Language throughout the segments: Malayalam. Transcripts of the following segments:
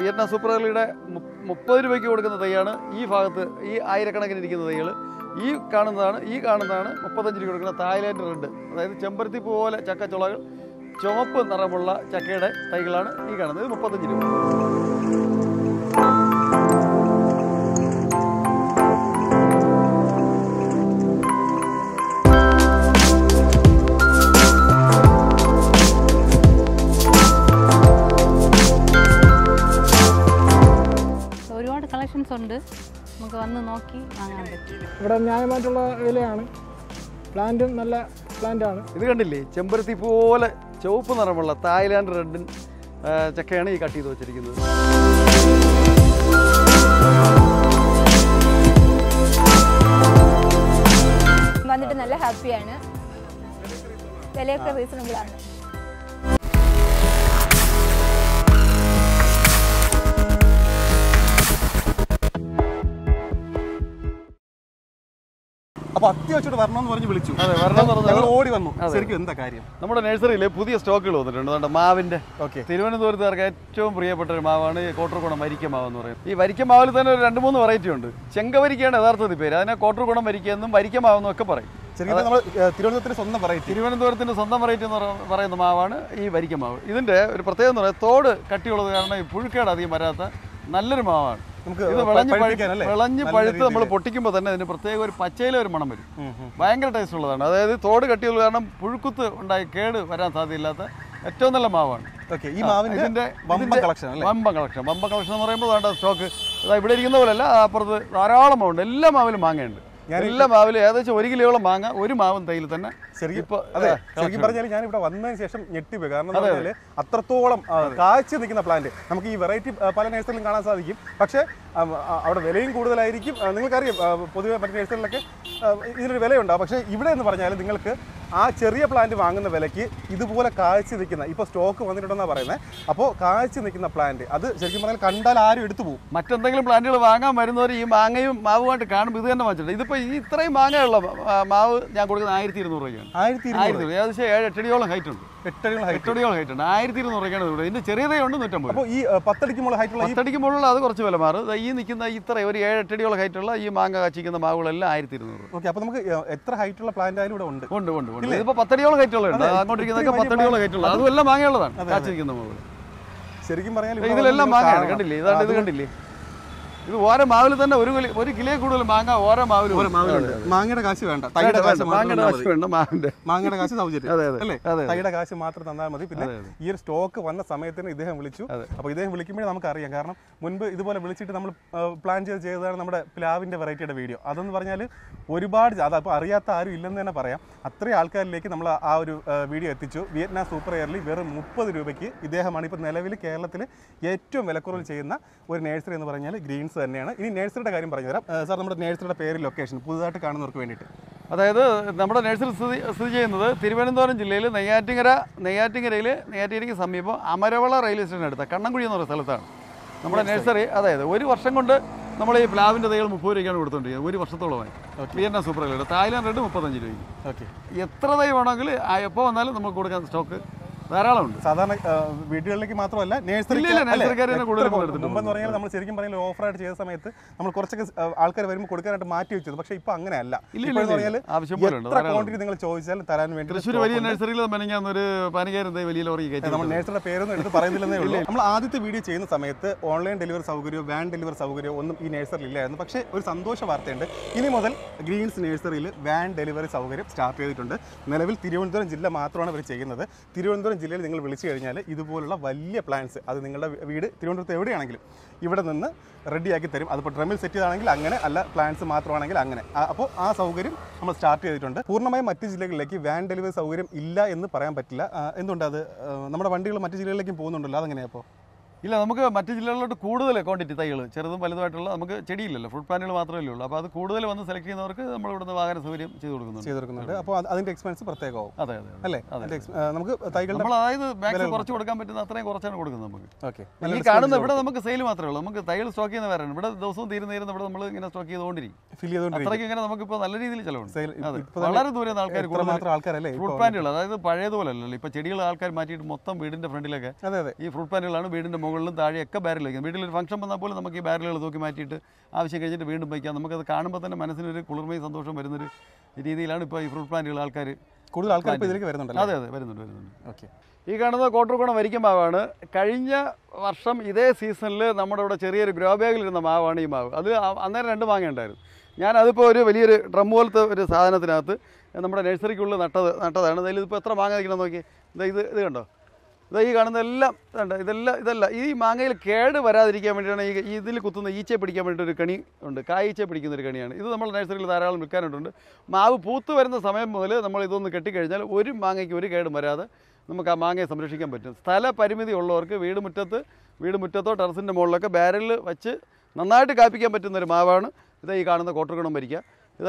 വിയറ്റ്നാം സൂപ്പർ അർലിയുടെ മുപ്പത് രൂപയ്ക്ക് കൊടുക്കുന്ന തൈയാണ് ഈ ഭാഗത്ത് ഈ ആയിരക്കണക്കിന് ഇരിക്കുന്ന തൈകൾ ഈ കാണുന്നതാണ് ഈ കാണുന്നതാണ് മുപ്പത്തഞ്ച് രൂപ കൊടുക്കുന്ന തായ്ലാൻഡ് റെഡ് അതായത് ചെമ്പരത്തി പോലെ ചക്കച്ചുളകൾ ചുവപ്പ് നിറമുള്ള ചക്കയുടെ തൈകളാണ് ഈ കാണുന്നത് മുപ്പത്തഞ്ച് രൂപ കളക്ഷൻസ് ഉണ്ട് നമുക്ക് വന്ന് നോക്കി വാങ്ങാൻ പറ്റും ഇവിടെ ന്യായമായിട്ടുള്ള വിലയാണ് പ്ലാന്റും നല്ല പ്ലാന്റാണ് ഇത് കണ്ടില്ലേ ചെമ്പരത്തി പോലെ ചുവപ്പ് നിറമുള്ള തായ്ലാൻഡ് റെഡിൻ ചക്കയാണ് ഈ കട്ട് ചെയ്ത് വെച്ചിരിക്കുന്നത് വന്നിട്ട് നല്ല ഹാപ്പിയാണ് വിലയൊക്കെ റീസണബിൾ ആണ് അപ്പൊ അത്യാവശ്യം എന്ന് പറഞ്ഞ് വിളിച്ചു ഞങ്ങൾ ഓടി വന്നു ശരിക്കും എന്താ കാര്യം നമ്മുടെ നഴ്സറിയിൽ പുതിയ സ്റ്റോക്കുകൾ വന്നിട്ടുണ്ട് മാവിന്റെ ഓക്കെ തിരുവനന്തപുരത്തുകാർക്ക് ഏറ്റവും പ്രിയപ്പെട്ട ഒരു മാവാണ് കോട്ടർകുണം വരിക്ക മാവ് എന്ന് പറയുന്നത് ഈ വരിക്ക മാവിൽ തന്നെ ഒരു രണ്ട് മൂന്ന് വെറൈറ്റി ഉണ്ട് ചെങ്കവരിക്കയാണ് യഥാർത്ഥത്തിൽ പേര് അതിനെ കോട്ടർകുണം വരിക്ക വരിക്കമാവെന്നും ഒക്കെ പറയും തിരുവനന്തപുരത്തിന്റെ സ്വന്തം വെറൈറ്റി തിരുവനന്തപുരത്തിന്റെ സ്വന്തം വെറൈറ്റി എന്ന് പറയുന്ന മാവാണ് ഈ വരിക്ക മാവ് ഇതിന്റെ ഒരു പ്രത്യേകത എന്ന് പറയുന്നത് തോട് കട്ടിയുള്ളത് കാരണം ഈ പുഴുക്കേട് അധികം വരാത്ത നല്ലൊരു മാവാണ് നമുക്ക് വിളഞ്ഞ് പഴുത്ത് നമ്മൾ പൊട്ടിക്കുമ്പോൾ തന്നെ അതിന് പ്രത്യേക ഒരു പച്ചയിലെ ഒരു മണം വരും ഭയങ്കര ടേസ്റ്റ് ഉള്ളതാണ് അതായത് തോട് കട്ടിയുള്ള കാരണം പുഴുക്കുത്ത് ഉണ്ടായി കേട് വരാൻ സാധ്യതയില്ലാത്ത ഏറ്റവും നല്ല മാവാണ് ഈ മാവിന് ഇതിന്റെ വമ്പ കളക്ഷൻ വമ്പം കളക്ഷൻ വമ്പ കളക്ഷൻ എന്ന് പറയുമ്പോൾ വേണ്ട സ്റ്റോക്ക് അതാ ഇവിടെ ഇരിക്കുന്ന പോലെയല്ല അപ്പുറത്ത് ധാരാളം മാവുണ്ട് എല്ലാ മാവിലും മാങ്ങയുണ്ട് എല്ലാ മാവിലും ഏകദേശം ഒരു കിലോയോളം മാങ്ങ ഒരു മാവും തൈയിൽ തന്നെ ശരിക്കും അതെ പറഞ്ഞാൽ ഞാൻ ഇവിടെ വന്നതിന് ശേഷം ഞെട്ടിപ്പോയി കാരണം അത്രത്തോളം കാഴ്ച നിൽക്കുന്ന പ്ലാന്റ് നമുക്ക് ഈ വെറൈറ്റി പല നേഴ്സറിലും കാണാൻ സാധിക്കും പക്ഷേ അവിടെ വിലയും കൂടുതലായിരിക്കും നിങ്ങൾക്കറിയാം പൊതുവെ മറ്റു നേഴ്സറിലൊക്കെ ഇതിനൊരു വിലയുണ്ടാവും പക്ഷേ ഇവിടെ എന്ന് പറഞ്ഞാൽ നിങ്ങൾക്ക് ആ ചെറിയ പ്ലാന്റ് വാങ്ങുന്ന വിലയ്ക്ക് ഇതുപോലെ കാഴ്ച നിൽക്കുന്ന ഇപ്പൊ സ്റ്റോക്ക് വന്നിട്ടുണ്ടെന്നാ പറയുന്നത് അപ്പോൾ കാഴ്ച നിൽക്കുന്ന പ്ലാന്റ് അത് ശരിക്കും പറഞ്ഞാൽ കണ്ടാൽ ആരും എടുത്തു പോകും മറ്റെന്തെങ്കിലും പ്ലാന്റുകൾ വാങ്ങാൻ വരുന്നവർ ഈ മാങ്ങയും മാവുമായിട്ട് കാണുമ്പോൾ ഇത് തന്നെ വാങ്ങിച്ചിട്ടുണ്ട് ഇതിപ്പോ ഇത്രയും മാങ്ങയുള്ള മാവ് ഞാൻ കൊടുക്കുന്നത് ആയിരത്തി ഇരുന്നൂറ് രൂപയ്ക്ക് ഏകദേശം ഏഴ് എട്ടടിയോളം ഹൈറ്റ് ഉണ്ട് എട്ടടിയോളം എട്ടടിയോളം ഹൈറ്റ് ഉണ്ട് ആയിരത്തി ഇരുന്നൂറ് രൂപയാണ് ഇവിടെ ഇതിന്റെ ചെറിയതുണ്ട് നൂറ്റമ്പത് ഈ പത്തടിക്കുമ്പോൾ ഹൈറ്റ് പത്തടിക്കുമ്പോഴുള്ള അത് കുറച്ച് വില മാറും ഈ നിൽക്കുന്ന ഇത്ര ഒരു ഏഴ് എട്ടടിയോളം ഹൈറ്റുള്ള ഈ മാങ്ങ കാച്ചിക്കുന്ന മാവുകളെല്ലാം ആയിരത്തി ഇരുന്നൂറ് ഓക്കെ അപ്പോൾ നമുക്ക് എത്ര ഹൈറ്റുള്ള പ്ലാന്റ് ആയാലും ഇവിടെ ഉണ്ട് ഉണ്ട് ഉണ്ട് ഉണ്ട് ഇതിപ്പോൾ പത്തടിയോളം ഹൈറ്റുള്ള ഉണ്ട് അങ്ങോട്ടിരിക്കുന്നതൊക്കെ പത്തടിയോളം ഹൈറ്റുള്ള അതും എല്ലാം മാങ്ങയുള്ളതാണ് കാച്ചിരിക്കുന്ന മാവുകൾ ശരിക്കും പറഞ്ഞാൽ ഇതിലെല്ലാം മാങ്ങയാണ് കണ്ടില്ലേ ഇതാണ് ഇത് കണ്ടില്ലേ ഇത് ഓരോ മാവിൽ തന്നെ ഒരു കിലോ ഒരു കിലോ കൂടുതൽ മാങ്ങ ഓരോ മാവിൽ മാങ്ങയുടെ കാശ് വേണ്ട തൈയുടെ കാശ് മാങ്ങയുടെ കാശ് വേണ്ട മാവിന്റെ മാങ്ങയുടെ കാശ് സൗജന്യം അല്ലേ തൈയുടെ കാശ് മാത്രം തന്നാൽ മതി പിന്നെ ഈ ഒരു സ്റ്റോക്ക് വന്ന സമയത്തിന് ഇദ്ദേഹം വിളിച്ചു അപ്പോൾ ഇദ്ദേഹം വിളിക്കുമ്പോഴേ നമുക്കറിയാം കാരണം മുൻപ് ഇതുപോലെ വിളിച്ചിട്ട് നമ്മൾ പ്ലാൻ ചെയ്ത് ചെയ്തതാണ് നമ്മുടെ പ്ലാവിന്റെ വെറൈറ്റിയുടെ വീഡിയോ അതെന്ന് പറഞ്ഞാൽ ഒരുപാട് അപ്പൊ അറിയാത്ത ആരും ഇല്ലെന്ന് തന്നെ പറയാം അത്രയും ആൾക്കാരിലേക്ക് നമ്മൾ ആ ഒരു വീഡിയോ എത്തിച്ചു വിയറ്റ്നാം സൂപ്പർ എയർലി വെറും മുപ്പത് രൂപയ്ക്ക് ഇദ്ദേഹമാണ് ഇപ്പൊ നിലവിൽ കേരളത്തിൽ ഏറ്റവും വിലക്കുറവ് ചെയ്യുന്ന ഒരു നേഴ്സറി എന്ന് പറഞ്ഞാൽ ഗ്രീൻസ് പ്ലാന്റ്സ് തന്നെയാണ് ഇനി നേഴ്സറിയുടെ കാര്യം പറഞ്ഞു തരാം സാർ നമ്മുടെ നേഴ്സറിയുടെ പേര് ലൊക്കേഷൻ പുതുതായിട്ട് കാണുന്നവർക്ക് വേണ്ടിയിട്ട് അതായത് നമ്മുടെ നേഴ്സറി സ്ഥിതി സ്ഥിതി ചെയ്യുന്നത് തിരുവനന്തപുരം ജില്ലയിൽ നെയ്യാറ്റിങ്ങര നെയ്യാറ്റിങ്ങരയിൽ നെയ്യാറ്റിങ്ങരയ്ക്ക് സമീപം അമരവള റെയിൽവേ സ്റ്റേഷൻ അടുത്ത കണ്ണംകുഴി എന്ന് പറയുന്ന സ്ഥലത്താണ് നമ്മുടെ നേഴ്സറി അതായത് ഒരു വർഷം കൊണ്ട് നമ്മൾ ഈ പ്ലാവിൻ്റെ തൈകൾ മുപ്പത് രൂപയ്ക്കാണ് കൊടുത്തോണ്ടിരിക്കുന്നത് ഒരു വർഷത്തോളമായി വിയറ്റ്നാം സൂപ്പർ കളിയുടെ തായ്ലാൻഡ് റേറ്റ് മുപ്പത്തഞ്ച് രൂപയ്ക്ക് എത്ര തൈ വേണമെങ്കിൽ എപ്പോൾ വന്നാലും നമുക്ക് കൊടുക്കാൻ സ്റ്റോക്ക് ധാരാളം സാധാരണ വീടുകളിലേക്ക് മാത്രമല്ല നേഴ്സറി നമ്മൾ ശരിക്കും പറഞ്ഞാൽ ഓഫർ ആയിട്ട് ചെയ്ത സമയത്ത് നമ്മൾ കുറച്ചൊക്കെ ആൾക്കാർ വരുമ്പോൾ കൊടുക്കാനായിട്ട് മാറ്റി വെച്ചത് പക്ഷേ ഇപ്പൊ അങ്ങനെയല്ല നിങ്ങൾ ചോദിച്ചാൽ തരാൻ വേണ്ടി തൃശ്ശൂർ വലിയ നഴ്സറിയിൽ വലിയ ലോറി നമ്മൾ നേഴ്സറിയുടെ പേരൊന്നും എടുത്ത് പറയുന്നില്ലെന്നേ ഉള്ളൂ നമ്മൾ ആദ്യത്തെ വീഡിയോ ചെയ്യുന്ന സമയത്ത് ഓൺലൈൻ ഡെലിവറി സൗകര്യമോ വാൻ ഡെലിവറി സൗകര്യമോ ഒന്നും ഈ നേഴ്സറിയിൽ ഇല്ലായിരുന്നു പക്ഷേ ഒരു സന്തോഷ വാർത്തയുണ്ട് ഇനി മുതൽ ഗ്രീൻസ് നഴ്സറിയിൽ വാൻ ഡെലിവറി സൗകര്യം സ്റ്റാർട്ട് ചെയ്തിട്ടുണ്ട് നിലവിൽ തിരുവനന്തപുരം ജില്ല മാത്രമാണ് ഇവർ ചെയ്യുന്നത് തിരുവനന്തപുരം ജില്ലയിൽ നിങ്ങൾ വിളിച്ചു കഴിഞ്ഞാൽ ഇതുപോലുള്ള വലിയ പ്ലാൻസ് അത് നിങ്ങളുടെ വീട് തിരുവനന്തപുരത്ത് എവിടെയാണെങ്കിലും ഇവിടെ നിന്ന് റെഡിയാക്കി തരും അതിപ്പോൾ ഡ്രമ്മിൽ സെറ്റ് ചെയ്താണെങ്കിൽ അങ്ങനെ അല്ല പ്ലാൻസ് മാത്രമാണെങ്കിൽ അങ്ങനെ അപ്പോൾ ആ സൗകര്യം നമ്മൾ സ്റ്റാർട്ട് ചെയ്തിട്ടുണ്ട് പൂർണ്ണമായും മറ്റ് ജില്ലകളിലേക്ക് വാൻ ഡെലിവറി സൗകര്യം ഇല്ല എന്ന് പറയാൻ പറ്റില്ല എന്തുകൊണ്ട് അത് നമ്മുടെ വണ്ടികൾ മറ്റ് ജില്ലകളിലേക്കും പോകുന്നുണ്ടല്ലോ അതങ്ങനെയാണ് അപ്പോൾ ഇല്ല നമുക്ക് മറ്റ് ജില്ലകളിലോട്ട് കൂടുതൽ ക്വാണ്ടിറ്റി തൈകൾ ചെറുതും വലുതുമായിട്ടുള്ള നമുക്ക് ചെടിയില്ലല്ലോ ഫ്രൂട്ട് പ്ലാന്റുകൾ മാത്രമല്ലേ ഉള്ളൂ അപ്പോൾ അത് കൂടുതൽ വന്ന് സെലക്ട് ചെയ്യുന്നവർക്ക് നമ്മൾ ഇവിടുന്ന് വാഹന സൗകര്യം ചെയ്തു കൊടുക്കുന്നുണ്ട് ചെയ്തു കൊടുക്കുന്നുണ്ട് അപ്പോൾ അതിൻ്റെ എക്സ്പെൻസ് പ്രത്യേകമാവും അതെ അതെ അല്ലേ അതിൻ്റെ നമുക്ക് തൈകൾ നമ്മൾ അതായത് മാക്സിമം കുറച്ച് കൊടുക്കാൻ പറ്റുന്ന അത്രയും കുറച്ചാണ് കൊടുക്കുന്നത് നമുക്ക് ഓക്കെ ഈ കാണുന്ന ഇവിടെ നമുക്ക് സെയിൽ മാത്രമേ ഉള്ളൂ നമുക്ക് തൈകൾ സ്റ്റോക്ക് ചെയ്യുന്ന വേറെ ഇവിടെ ദിവസവും തീരുന്ന തീരുന്ന ഇവിടെ നമ്മൾ ഇങ്ങനെ സ്റ്റോക്ക് ചെയ്തുകൊണ്ടിരിക്കും ഫിൽ ചെയ്തുകൊണ്ടിരിക്കും അത്രയ്ക്ക് ഇങ്ങനെ നമുക്കിപ്പോൾ നല്ല രീതിയിൽ ചിലവുണ്ട് വളരെ ദൂരെ ആൾക്കാർ മാത്രം ആൾക്കാരല്ലേ ഫ്രൂട്ട് പ്ലാന്റുകൾ അതായത് പഴയതുപോലെ അല്ലല്ലോ ഇപ്പോൾ ചെടികൾ ആൾക്കാർ മാറ്റിയിട്ട് മൊത്തം വീടിൻ്റെ ഫ്രണ്ടിലൊക്കെ അതെ അതെ ഈ ഫ്രൂട്ട് പ്ലാന്റുകളാണ് വീടിൻ്റെ മുകളിൽ മുകളിലും താഴെയൊക്കെ ബാരൽ വയ്ക്കാം വീട്ടിലൊരു ഫംഗ്ഷൻ വന്നാൽ പോലും നമുക്ക് ഈ ബാരലുകൾ തൂക്കി മാറ്റിയിട്ട് ആവശ്യം കഴിഞ്ഞിട്ട് വീണ്ടും വയ്ക്കാം നമുക്കത് കാണുമ്പോൾ തന്നെ മനസ്സിനൊരു കുളിർമയും സന്തോഷം വരുന്നൊരു രീതിയിലാണ് ഇപ്പോൾ ഈ ഫ്രൂട്ട് പ്ലാന്റുകൾ ആൾക്കാർ കൂടുതൽ ആൾക്കാർ ഇതിലേക്ക് വരുന്നുണ്ട് അതെ അതെ വരുന്നുണ്ട് വരുന്നുണ്ട് ഓക്കെ ഈ കാണുന്നത് കോട്ടർക്കോണം വരിക്കും മാവാണ് കഴിഞ്ഞ വർഷം ഇതേ സീസണിൽ നമ്മുടെ ഇവിടെ ചെറിയൊരു ഗ്രോ ബാഗിലിരുന്ന മാവാണ് ഈ മാവ് അത് അന്നേരം രണ്ട് മാങ്ങ ഉണ്ടായിരുന്നു അതിപ്പോൾ ഒരു വലിയൊരു ഡ്രം പോലത്തെ ഒരു സാധനത്തിനകത്ത് നമ്മുടെ നഴ്സറിക്കുള്ളിൽ നട്ടത് നട്ടതാണ് അതിൽ ഇതിപ്പോൾ എത്ര മാങ്ങ നിൽക്കണം നോക്കി ഇത് ഇത് കണ്ടോ ഈ കാണുന്ന എല്ലാം വേണ്ട ഇതെല്ലാം ഇതല്ല ഈ മാങ്ങയിൽ കേട് വരാതിരിക്കാൻ വേണ്ടിയിട്ടാണ് ഈ ഇതിൽ കുത്തുന്ന ഈച്ച പിടിക്കാൻ വേണ്ടിയിട്ടൊരു ഒരു കണി ഉണ്ട് കായീച്ച പിടിക്കുന്ന ഒരു കണിയാണ് ഇത് നമ്മൾ നഴ്സറിയിൽ ധാരാളം വിൽക്കാനായിട്ടുണ്ട് മാവ് പൂത്ത് വരുന്ന സമയം മുതൽ നമ്മൾ ഇതൊന്ന് കെട്ടിക്കഴിഞ്ഞാൽ ഒരു മാങ്ങയ്ക്ക് ഒരു കേടും വരാതെ നമുക്ക് ആ മാങ്ങയെ സംരക്ഷിക്കാൻ പറ്റും സ്ഥല പരിമിതി ഉള്ളവർക്ക് വീട് മുറ്റത്ത് വീട് മുറ്റത്തോ ടെറസിൻ്റെ മുകളിലൊക്കെ ബാരലിൽ വെച്ച് നന്നായിട്ട് കാപ്പിക്കാൻ പറ്റുന്ന ഒരു മാവാണ് ഇത് ഈ കാണുന്ന കോട്ടർഗുണം ഭരിക്കുക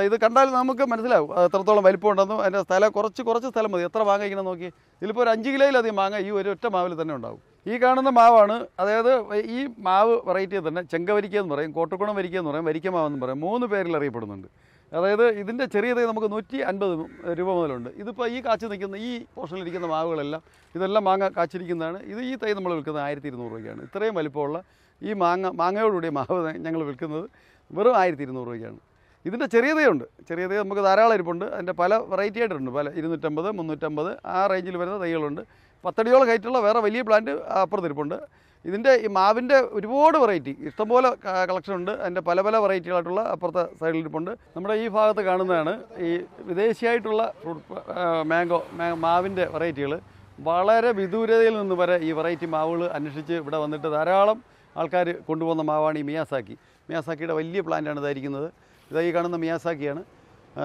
ഇത് കണ്ടാൽ നമുക്ക് മനസ്സിലാവും എത്രത്തോളം ഉണ്ടെന്ന് അതിൻ്റെ സ്ഥലം കുറച്ച് കുറച്ച് സ്ഥലം മതി എത്ര മാങ്ങ ഇങ്ങനെ നോക്കി ഇതിലിപ്പോൾ ഒരു അഞ്ച് കിലോയിലധികം മാങ്ങ ഈ ഒരു ഒറ്റ മാവിൽ തന്നെ ഉണ്ടാവും ഈ കാണുന്ന മാവാണ് അതായത് ഈ മാവ് വെറൈറ്റി തന്നെ ചെങ്കവരിക്ക എന്ന് പറയും കോട്ടക്കുണം വരിക്ക എന്ന് പറയും വരിക്ക മാവെന്ന് പറയും മൂന്ന് പേരിൽ അറിയപ്പെടുന്നുണ്ട് അതായത് ഇതിൻ്റെ ചെറിയ തൈ നമുക്ക് നൂറ്റി അൻപത് രൂപ മുതലുണ്ട് ഇതിപ്പോൾ ഈ കാച്ചു നിൽക്കുന്ന ഈ പോർഷനിലിരിക്കുന്ന മാവുകളെല്ലാം ഇതെല്ലാം മാങ്ങ കാച്ചിരിക്കുന്നതാണ് ഇത് ഈ തൈ നമ്മൾ വിൽക്കുന്നത് ആയിരത്തി ഇരുന്നൂറ് രൂപയ്ക്കാണ് ഇത്രയും വലിപ്പമുള്ള ഈ മാങ്ങ മാങ്ങയോടുകൂടിയ മാവ് ഞങ്ങൾ വിൽക്കുന്നത് വെറും ആയിരത്തി ഇരുന്നൂറ് രൂപയ്ക്കാണ് ഇതിൻ്റെ ചെറിയതയുണ്ട് ചെറിയത നമുക്ക് ധാരാളം ഇരിപ്പുണ്ട് അതിൻ്റെ പല വെറൈറ്റി ആയിട്ടുണ്ട് പല ഇരുന്നൂറ്റമ്പത് മുന്നൂറ്റമ്പത് ആ റേഞ്ചിൽ വരുന്ന തൈകളുണ്ട് പത്തടിയോളം കയറ്റുള്ള വേറെ വലിയ പ്ലാന്റ് അപ്പുറത്ത് ഇരിപ്പുണ്ട് ഇതിൻ്റെ ഈ മാവിൻ്റെ ഒരുപാട് വെറൈറ്റി ഇഷ്ടംപോലെ കളക്ഷൻ ഉണ്ട് അതിൻ്റെ പല പല വെറൈറ്റികളായിട്ടുള്ള അപ്പുറത്തെ സൈഡിൽ ഇരിപ്പുണ്ട് നമ്മുടെ ഈ ഭാഗത്ത് കാണുന്നതാണ് ഈ വിദേശിയായിട്ടുള്ള ഫ്രൂട്ട് മാംഗോ മാവിൻ്റെ വെറൈറ്റികൾ വളരെ വിദൂരതയിൽ നിന്ന് വരെ ഈ വെറൈറ്റി മാവുകൾ അന്വേഷിച്ച് ഇവിടെ വന്നിട്ട് ധാരാളം ആൾക്കാർ കൊണ്ടുപോകുന്ന മാവാണ് ഈ മിയാസാക്കി മിയാസാക്കിയുടെ വലിയ പ്ലാന്റാണ് ഇതായിരിക്കുന്നത് ഇതാ ഈ കാണുന്ന മിയാസാക്കിയാണ്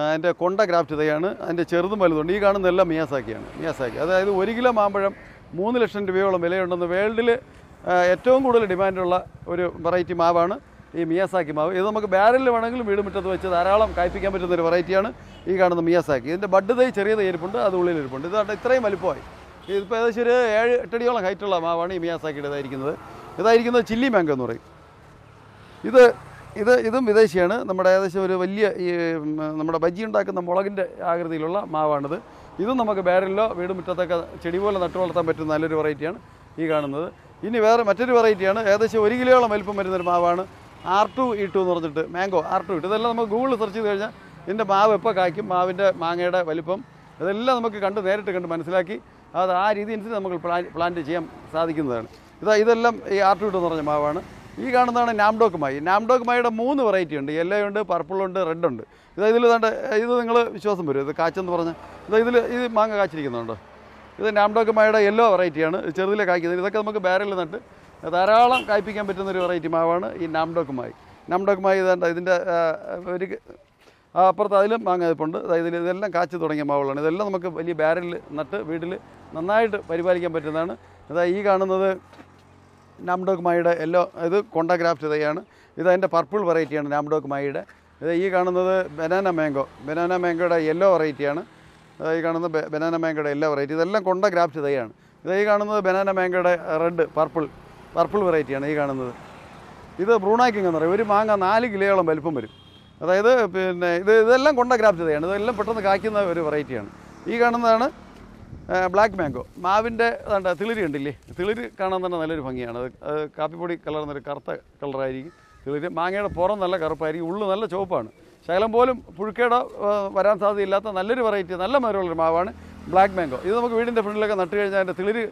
അതിൻ്റെ കൊണ്ട ക്രാഫ്റ്റ് ഇതയാണ് അതിൻ്റെ ചെറുതും വലുതുണ്ട് ഈ കാണുന്ന എല്ലാം മിയാസാക്കിയാണ് മിയാസാക്കി അതായത് ഒരു കിലോ മാമ്പഴം മൂന്ന് ലക്ഷം രൂപയോളം വിലയുണ്ടെന്ന് വേൾഡിൽ ഏറ്റവും കൂടുതൽ ഡിമാൻഡുള്ള ഒരു വെറൈറ്റി മാവാണ് ഈ മിയാസാക്കി മാവ് ഇത് നമുക്ക് ബാരലിൽ വേണമെങ്കിലും വീട് മുറ്റത്ത് വെച്ച് ധാരാളം കായ്പ്പിക്കാൻ പറ്റുന്ന ഒരു വെറൈറ്റിയാണ് ഈ കാണുന്ന മിയാസാക്കി ഇതിൻ്റെ ബഡ് തൈ ചെറിയ തൈ ഇരിപ്പുണ്ട് അത് ഉള്ളിൽ ഇരിപ്പുണ്ട് ഇതാണ്ട് ഇത്രയും വലുപ്പമായി ഇതിപ്പോൾ ഏകദേശം ഒരു ഏഴ് എട്ടടിയോളം ഹൈറ്റുള്ള മാവാണ് ഈ ഇതായിരിക്കുന്നത് ഇതായിരിക്കുന്നത് ചില്ലി മാങ്കോ എന്ന് പറയും ഇത് ഇത് ഇതും വിദേശിയാണ് നമ്മുടെ ഏകദേശം ഒരു വലിയ ഈ നമ്മുടെ ബജ്ജി ഉണ്ടാക്കുന്ന മുളകിൻ്റെ ആകൃതിയിലുള്ള മാവാണിത് ഇതും നമുക്ക് ബാരലിലോ വീടും മുറ്റത്തൊക്കെ ചെടി പോലെ നട്ടു വളർത്താൻ പറ്റുന്ന നല്ലൊരു വെറൈറ്റിയാണ് ഈ കാണുന്നത് ഇനി വേറെ മറ്റൊരു വെറൈറ്റിയാണ് ഏകദേശം ഒരു കിലോയോളം വലിപ്പം വരുന്നൊരു മാവാണ് ആർ ടു ഇ ടു എന്ന് പറഞ്ഞിട്ട് മാംഗോ ആർ ടു ഇട്ട് ഇതെല്ലാം നമുക്ക് ഗൂഗിളിൽ സെർച്ച് ചെയ്ത് കഴിഞ്ഞാൽ ഇതിൻ്റെ മാവ് എപ്പോൾ കായ്ക്കും മാവിൻ്റെ മാങ്ങയുടെ വലിപ്പം ഇതെല്ലാം നമുക്ക് കണ്ട് നേരിട്ട് കണ്ട് മനസ്സിലാക്കി അത് ആ രീതി അനുസരിച്ച് നമുക്ക് പ്ലാൻ പ്ലാന്റ് ചെയ്യാൻ സാധിക്കുന്നതാണ് ഇതാ ഇതെല്ലാം ഈ ആർ ടു ഇട്ട് എന്ന് പറഞ്ഞ മാവാണ് ഈ കാണുന്നതാണ് നാംഡോക്ക് മായി നാംഡോക്ക് മായിയുടെ മൂന്ന് വെറൈറ്റി ഉണ്ട് യെല്ലോ ഉണ്ട് പർപ്പിളുണ്ട് റെഡ് ഉണ്ട് ഇത് ഇതിൽ തണ്ട് ഇത് നിങ്ങൾ വിശ്വാസം വരും ഇത് കാച്ചെന്ന് പറഞ്ഞ് ഇത് ഇതിൽ ഇത് മാങ്ങ കാച്ചിരിക്കുന്നുണ്ട് ഇത് നാംഡോക്ക് മായയുടെ യെല്ലോ വെറൈറ്റിയാണ് ചെറുതിലെ കായ്ക്കുന്നത് ഇതൊക്കെ നമുക്ക് ബാരലിൽ നട്ട് ധാരാളം കായ്പ്പിക്കാൻ പറ്റുന്ന ഒരു വെറൈറ്റി മാവാണ് ഈ നാംഡോക്ക് മായി നാംഡോക്ക് മായി ഇതാണ്ട് ഇതിൻ്റെ ഒരു അപ്പുറത്ത് അതിലും മാങ്ങ ഇപ്പുണ്ട് അതായത് ഇതെല്ലാം കാച്ചു തുടങ്ങിയ മാവുകളാണ് ഇതെല്ലാം നമുക്ക് വലിയ ബാരലിൽ നട്ട് വീട്ടിൽ നന്നായിട്ട് പരിപാലിക്കാൻ പറ്റുന്നതാണ് അതായത് ഈ കാണുന്നത് നാംഡോക് മായയുടെ എല്ലോ ഇത് കൊണ്ടഗ്രാഫ്റ്റ് ഇതയാണ് ഇത് അതിൻ്റെ പർപ്പിൾ വെറൈറ്റിയാണ് നാംഡോക് മായയുടെ ഇത് ഈ കാണുന്നത് ബനാന മാംഗോ ബനാന മാംഗോയുടെ യെല്ലോ വെറൈറ്റിയാണ് ഈ കാണുന്ന ബനാന മാംഗോയുടെ എല്ലോ വെറൈറ്റി ഇതെല്ലാം കൊണ്ട ഇതയാണ് ഇത് ഈ കാണുന്നത് ബനാന മാംഗോയുടെ റെഡ് പർപ്പിൾ പർപ്പിൾ വെറൈറ്റിയാണ് ഈ കാണുന്നത് ഇത് ബ്രൂണാക്കിങ് എന്ന് പറയും ഒരു മാങ്ങ നാല് കിലോയോളം വലിപ്പം വരും അതായത് പിന്നെ ഇത് ഇതെല്ലാം കൊണ്ട ഇതയാണ് ഇതെല്ലാം പെട്ടെന്ന് കായ്ക്കുന്ന ഒരു വെറൈറ്റിയാണ് ഈ കാണുന്നതാണ് ബ്ലാക്ക് മാംഗോ മാവിൻ്റെ അതാണ്ട് തിളിരി ഉണ്ടില്ലേ തിളിരി കാണാൻ തന്നെ നല്ലൊരു ഭംഗിയാണ് അത് കാപ്പിപ്പൊടി കലർന്നൊരു കറുത്ത കളറായിരിക്കും തിളിരി മാങ്ങയുടെ പുറം നല്ല കറുപ്പായിരിക്കും ഉള്ളു നല്ല ചുവപ്പാണ് ശകലം പോലും പുഴുക്കേട വരാൻ സാധ്യതയില്ലാത്ത നല്ലൊരു വെറൈറ്റി നല്ല മരമുള്ളൊരു മാവാണ് ബ്ലാക്ക് മാംഗോ ഇത് നമുക്ക് വീടിൻ്റെ ഫ്രണ്ടിലൊക്കെ നട്ട് കഴിഞ്ഞാൽ അതിൻ്റെ തിളിരി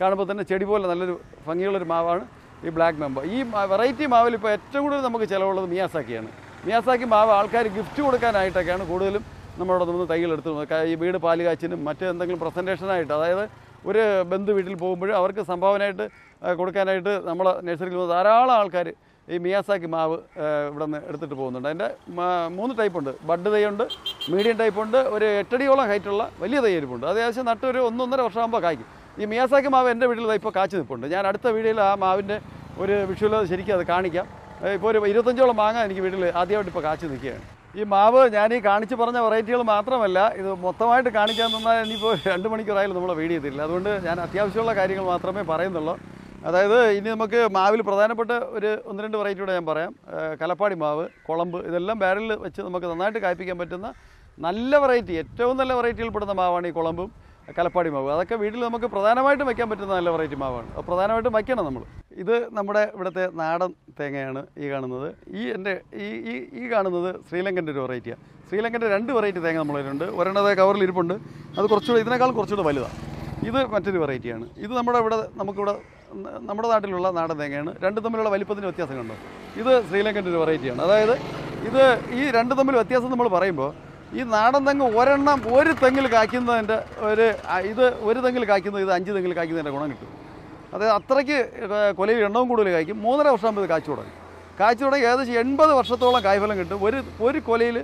കാണുമ്പോൾ തന്നെ ചെടി പോലെ നല്ലൊരു ഭംഗിയുള്ളൊരു മാവാണ് ഈ ബ്ലാക്ക് മാംഗോ ഈ വെറൈറ്റി മാവിൽ ഇപ്പോൾ ഏറ്റവും കൂടുതൽ നമുക്ക് ചിലവുള്ളത് മിയാസാക്കിയാണ് മിയാസാക്കി മാവ് ആൾക്കാർ ഗിഫ്റ്റ് കൊടുക്കാനായിട്ടൊക്കെയാണ് കൂടുതലും നമ്മളവിടെ നിന്ന് തൈകൾ ഈ വീട് പാല് കാച്ചിനും മറ്റ് എന്തെങ്കിലും പ്രസൻറ്റേഷനായിട്ട് അതായത് ഒരു ബന്ധു വീട്ടിൽ പോകുമ്പോൾ അവർക്ക് സംഭാവനയായിട്ട് കൊടുക്കാനായിട്ട് നമ്മൾ നഴ്സറിയിൽ നിന്ന് ധാരാളം ആൾക്കാർ ഈ മിയാസാക്കി മാവ് ഇവിടെ നിന്ന് എടുത്തിട്ട് പോകുന്നുണ്ട് അതിൻ്റെ മൂന്ന് ടൈപ്പുണ്ട് ബഡ് തൈയുണ്ട് മീഡിയം ടൈപ്പുണ്ട് ഒരു എട്ടടിയോളം ഹൈറ്റുള്ള വലിയ തൈയരിപ്പുണ്ട് അത് ഏകദേശം നട്ട് ഒരു ഒന്നൊന്നര വർഷമാകുമ്പോൾ കായ്ക്കും ഈ മിയാസാക്കി മാവ് എൻ്റെ വീട്ടിൽ ഇപ്പോൾ കാച്ചു നിൽപ്പുണ്ട് ഞാൻ അടുത്ത വീഡിയോയിൽ ആ മാവിൻ്റെ ഒരു വിഷുവിൽ ശരിക്കും അത് കാണിക്കാം ഇപ്പോൾ ഒരു ഇരുപത്തഞ്ചോളം മാങ്ങ എനിക്ക് വീട്ടിൽ ആദ്യമായിട്ട് ഇപ്പോൾ കാച്ചു നിൽക്കുകയാണ് ഈ മാവ് ഞാൻ ഈ കാണിച്ചു പറഞ്ഞ വെറൈറ്റികൾ മാത്രമല്ല ഇത് മൊത്തമായിട്ട് കാണിക്കാൻ തന്നാൽ ഇനിയിപ്പോൾ രണ്ട് മണിക്കൂറായാലും നമ്മളെ വീഡിയോ ചെയ്തില്ല അതുകൊണ്ട് ഞാൻ അത്യാവശ്യമുള്ള കാര്യങ്ങൾ മാത്രമേ പറയുന്നുള്ളൂ അതായത് ഇനി നമുക്ക് മാവിൽ പ്രധാനപ്പെട്ട ഒരു ഒന്ന് രണ്ട് വെറൈറ്റിയുടെ ഞാൻ പറയാം കലപ്പാടി മാവ് കുളമ്പ് ഇതെല്ലാം ബാരലിൽ വെച്ച് നമുക്ക് നന്നായിട്ട് കായ്പ്പിക്കാൻ പറ്റുന്ന നല്ല വെറൈറ്റി ഏറ്റവും നല്ല പെടുന്ന മാവാണ് ഈ കുളമ്പും കലപ്പാടി മാവ് അതൊക്കെ വീട്ടിൽ നമുക്ക് പ്രധാനമായിട്ടും വയ്ക്കാൻ പറ്റുന്ന നല്ല വെറൈറ്റി മാവാണ് പ്രധാനമായിട്ടും വയ്ക്കണം നമ്മൾ ഇത് നമ്മുടെ ഇവിടുത്തെ നാടൻ തേങ്ങയാണ് ഈ കാണുന്നത് ഈ എൻ്റെ ഈ ഈ ഈ കാണുന്നത് ശ്രീലങ്കൻ്റെ ഒരു വെറൈറ്റിയാണ് ശ്രീലങ്കൻ്റെ രണ്ട് വെറൈറ്റി തേങ്ങ നമ്മളതിലുണ്ട് ഒരെണ്ണത് കവറിൽ ഇരിപ്പുണ്ട് അത് കുറച്ചുകൂടെ ഇതിനേക്കാൾ കുറച്ചുകൂടെ വലുതാണ് ഇത് മറ്റൊരു വെറൈറ്റിയാണ് ഇത് നമ്മുടെ ഇവിടെ നമുക്കിവിടെ നമ്മുടെ നാട്ടിലുള്ള നാടൻ തേങ്ങയാണ് രണ്ട് തമ്മിലുള്ള വലിപ്പത്തിന് വ്യത്യാസം കണ്ടോ ഇത് ശ്രീലങ്കൻ്റെ ഒരു വെറൈറ്റിയാണ് അതായത് ഇത് ഈ രണ്ട് തമ്മിൽ വ്യത്യാസം നമ്മൾ പറയുമ്പോൾ ഈ നാടൻ തെങ്ങ് ഒരെണ്ണം ഒരു തെങ്ങിൽ കായ്ക്കുന്നതിൻ്റെ ഒരു ഇത് ഒരു തെങ്ങിൽ കായ്ക്കുന്നത് ഇത് അഞ്ച് തെങ്ങിൽ കായ്ക്കുന്നതിൻ്റെ ഗുണം കിട്ടും അതായത് അത്രയ്ക്ക് കൊലയിൽ എണ്ണവും കൂടുതൽ കായ്ക്കും മൂന്നര വർഷം ഇത് കാച്ചു തുടങ്ങി കാച്ചു തുടങ്ങി ഏകദേശം എൺപത് വർഷത്തോളം കായ്ഫലം കിട്ടും ഒരു ഒരു കൊലയിൽ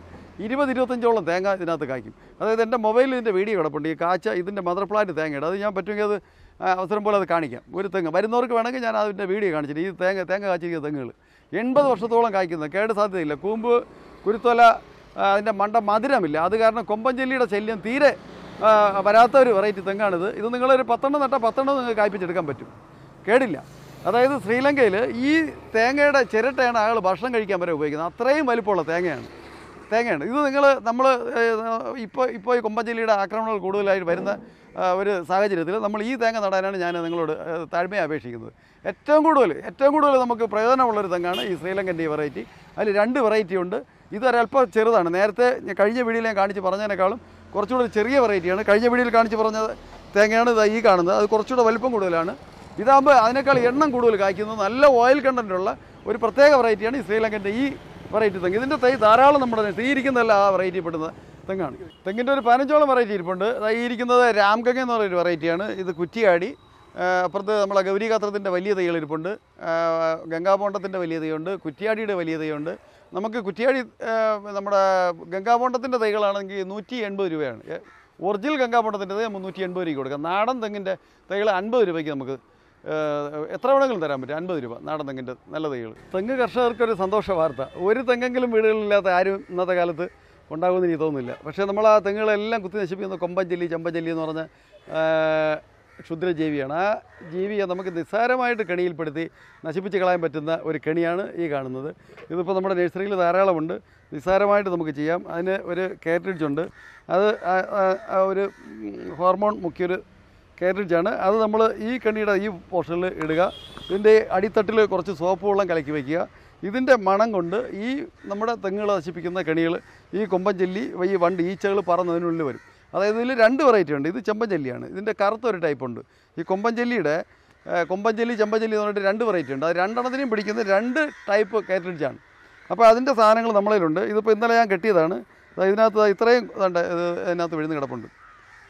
ഇരുപത് ഇരുപത്തഞ്ചോളം തേങ്ങ ഇതിനകത്ത് കായ്ക്കും അതായത് എൻ്റെ മൊബൈലിൽ ഇതിൻ്റെ വീഡിയോ കിടപ്പുണ്ട് ഈ കാച്ച ഇതിൻ്റെ മദർ പ്ലാന്റ് തേങ്ങയുടെ അത് ഞാൻ പറ്റുമെങ്കിൽ അത് അവസരം പോലെ അത് കാണിക്കാം ഒരു തെങ്ങ് വരുന്നവർക്ക് വേണമെങ്കിൽ ഞാൻ അതിൻ്റെ വീഡിയോ കാണിച്ചിട്ട് ഈ തേങ്ങ തേങ്ങ കാച്ചിരിക്കുന്ന തെങ്ങുകൾ എൺപത് വർഷത്തോളം കായ്ക്കുന്നത് കേട് സാധ്യതയില്ല കൂമ്പ് കുരുത്തൊല അതിൻ്റെ മണ്ട മധുരമില്ല അത് കാരണം കൊമ്പൻ ശല്യം തീരെ വരാത്ത ഒരു വെറൈറ്റി തെങ്ങാണിത് ഇത് നിങ്ങളൊരു പത്തെണ്ണം നട്ട പത്തെണ്ണം നിങ്ങൾക്ക് കായ്പിച്ചെടുക്കാൻ പറ്റും കേടില്ല അതായത് ശ്രീലങ്കയിൽ ഈ തേങ്ങയുടെ ചിരട്ടയാണ് അയാൾ ഭക്ഷണം കഴിക്കാൻ വരെ ഉപയോഗിക്കുന്നത് അത്രയും വലിപ്പമുള്ള തേങ്ങയാണ് തേങ്ങയാണ് ഇത് നിങ്ങൾ നമ്മൾ ഇപ്പോൾ ഇപ്പോൾ ഈ കൊമ്പഞ്ചേലിയുടെ ആക്രമണങ്ങൾ കൂടുതലായിട്ട് വരുന്ന ഒരു സാഹചര്യത്തിൽ നമ്മൾ ഈ തേങ്ങ നടാനാണ് ഞാൻ നിങ്ങളോട് താഴ്മയെ അപേക്ഷിക്കുന്നത് ഏറ്റവും കൂടുതൽ ഏറ്റവും കൂടുതൽ നമുക്ക് പ്രയോജനമുള്ളൊരു തെങ്ങാണ് ഈ ശ്രീലങ്കൻ്റെ ഈ വെറൈറ്റി അതിൽ രണ്ട് വെറൈറ്റി ഉണ്ട് ഇതൊരല്പം ചെറുതാണ് നേരത്തെ ഞാൻ കഴിഞ്ഞ വീടിൽ ഞാൻ കാണിച്ച് പറഞ്ഞതിനേക്കാളും കുറച്ചുകൂടെ ചെറിയ വെറൈറ്റിയാണ് കഴിഞ്ഞ വീഡിയോയിൽ കാണിച്ച് പറഞ്ഞത് തേങ്ങയാണ് ഈ കാണുന്നത് അത് കുറച്ചുകൂടെ വലിപ്പം കൂടുതലാണ് ഇതാകുമ്പോൾ അതിനേക്കാൾ എണ്ണം കൂടുതൽ കായ്ക്കുന്നത് നല്ല ഓയിൽ കണ്ടൻറ്റുള്ള ഒരു പ്രത്യേക വെറൈറ്റിയാണ് ഈ ശ്രീലങ്കൻ്റെ ഈ വെറൈറ്റി തെങ്ങ് ഇതിൻ്റെ തൈ ധാരാളം നമ്മുടെ ഈ ആ വെറൈറ്റി പെടുന്നത് തെങ്ങാണ് തെങ്ങിൻ്റെ ഒരു പതിനഞ്ചോളം വെറൈറ്റി ഇരിപ്പുണ്ട് ഈ ഇരിക്കുന്നത് രാംഗംഗ എന്ന് പറയുന്ന വെറൈറ്റിയാണ് ഇത് കുറ്റിയാടി അപ്പുറത്ത് നമ്മളെ ഗൗരി ഗൗരികാത്രത്തിൻ്റെ വലിയ തൈകളിരിപ്പുണ്ട് ഇരിപ്പുണ്ട് ഗംഗാപോണ്ടത്തിൻ്റെ വലിയ തൈയുണ്ട് കുറ്റിയാടിയുടെ വലിയ തൈയുണ്ട് നമുക്ക് കുറ്റിയാടി നമ്മുടെ ഗംഗാപോണ്ടത്തിൻ്റെ തൈകളാണെങ്കിൽ നൂറ്റി എൺപത് രൂപയാണ് ഒറിജിനൽ ഗംഗാപോണ്ടത്തിൻ്റെ തൈ നൂറ്റി എൺപത് രൂപയ്ക്ക് കൊടുക്കാം നാടൻ തെങ്ങിൻ്റെ തൈകൾ അൻപത് രൂപയ്ക്ക് നമുക്ക് എത്ര വേണമെങ്കിലും തരാൻ പറ്റും അൻപത് രൂപ നാടൻ തെങ്ങിൻ്റെ നല്ല തൈകൾ തെങ്ങ് കർഷകർക്കൊരു സന്തോഷ വാർത്ത ഒരു തെങ്ങെങ്കിലും വീടുകളിലില്ലാത്ത ആരും ഇന്നത്തെ കാലത്ത് ഉണ്ടാകുമെന്ന് എനിക്ക് തോന്നുന്നില്ല പക്ഷേ നമ്മൾ ആ തെങ്ങുകളെല്ലാം കുത്തി നശിപ്പിക്കുന്ന കൊമ്പൻ ചെല്ലി ചെമ്പൻ ചെല്ലി എന്ന് പറഞ്ഞ ക്ഷുദ്രജീവിയാണ് ആ ജീവിയെ നമുക്ക് നിസ്സാരമായിട്ട് കെണിയിൽപ്പെടുത്തി നശിപ്പിച്ച് കളയാൻ പറ്റുന്ന ഒരു കെണിയാണ് ഈ കാണുന്നത് ഇതിപ്പോൾ നമ്മുടെ നഴ്സറിയിൽ ധാരാളമുണ്ട് നിസ്സാരമായിട്ട് നമുക്ക് ചെയ്യാം അതിന് ഒരു ഉണ്ട് അത് ഒരു ഹോർമോൺ മുഖ്യൊരു കാറ്ററിഡ്ജാണ് അത് നമ്മൾ ഈ കെണിയുടെ ഈ പോർഷനിൽ ഇടുക ഇതിൻ്റെ അടിത്തട്ടിൽ കുറച്ച് സോപ്പ് വെള്ളം കലക്കി വയ്ക്കുക ഇതിൻ്റെ മണം കൊണ്ട് ഈ നമ്മുടെ തെങ്ങുകൾ നശിപ്പിക്കുന്ന കെണികൾ ഈ കൊമ്പൻ ചെല്ലി ഈ വണ്ട് ഈച്ചകൾ പറന്നതിനുള്ളിൽ വരും അതായത് ഇതിൽ രണ്ട് വെറൈറ്റി ഉണ്ട് ഇത് ചെമ്പഞ്ചല്ലിയാണ് ഇതിൻ്റെ കറുത്തൊരു ടൈപ്പുണ്ട് ഈ കൊമ്പഞ്ചല്ലിയുടെ കൊമ്പഞ്ചല്ലി ചെമ്പഞ്ചല്ലി എന്ന് പറഞ്ഞിട്ട് രണ്ട് വെറൈറ്റി ഉണ്ട് അത് രണ്ടെണ്ണത്തിനും പിടിക്കുന്ന രണ്ട് ടൈപ്പ് കാറ്റലിഡ്ജാണ് അപ്പോൾ അതിൻ്റെ സാധനങ്ങൾ നമ്മളിലുണ്ട് ഇതിപ്പോൾ ഇന്നലെ ഞാൻ കെട്ടിയതാണ് ഇതിനകത്ത് ഇത്രയും ഇതുണ്ട് ഇത് ഇതിനകത്ത് വിഴുന്ന് കിടപ്പുണ്ട്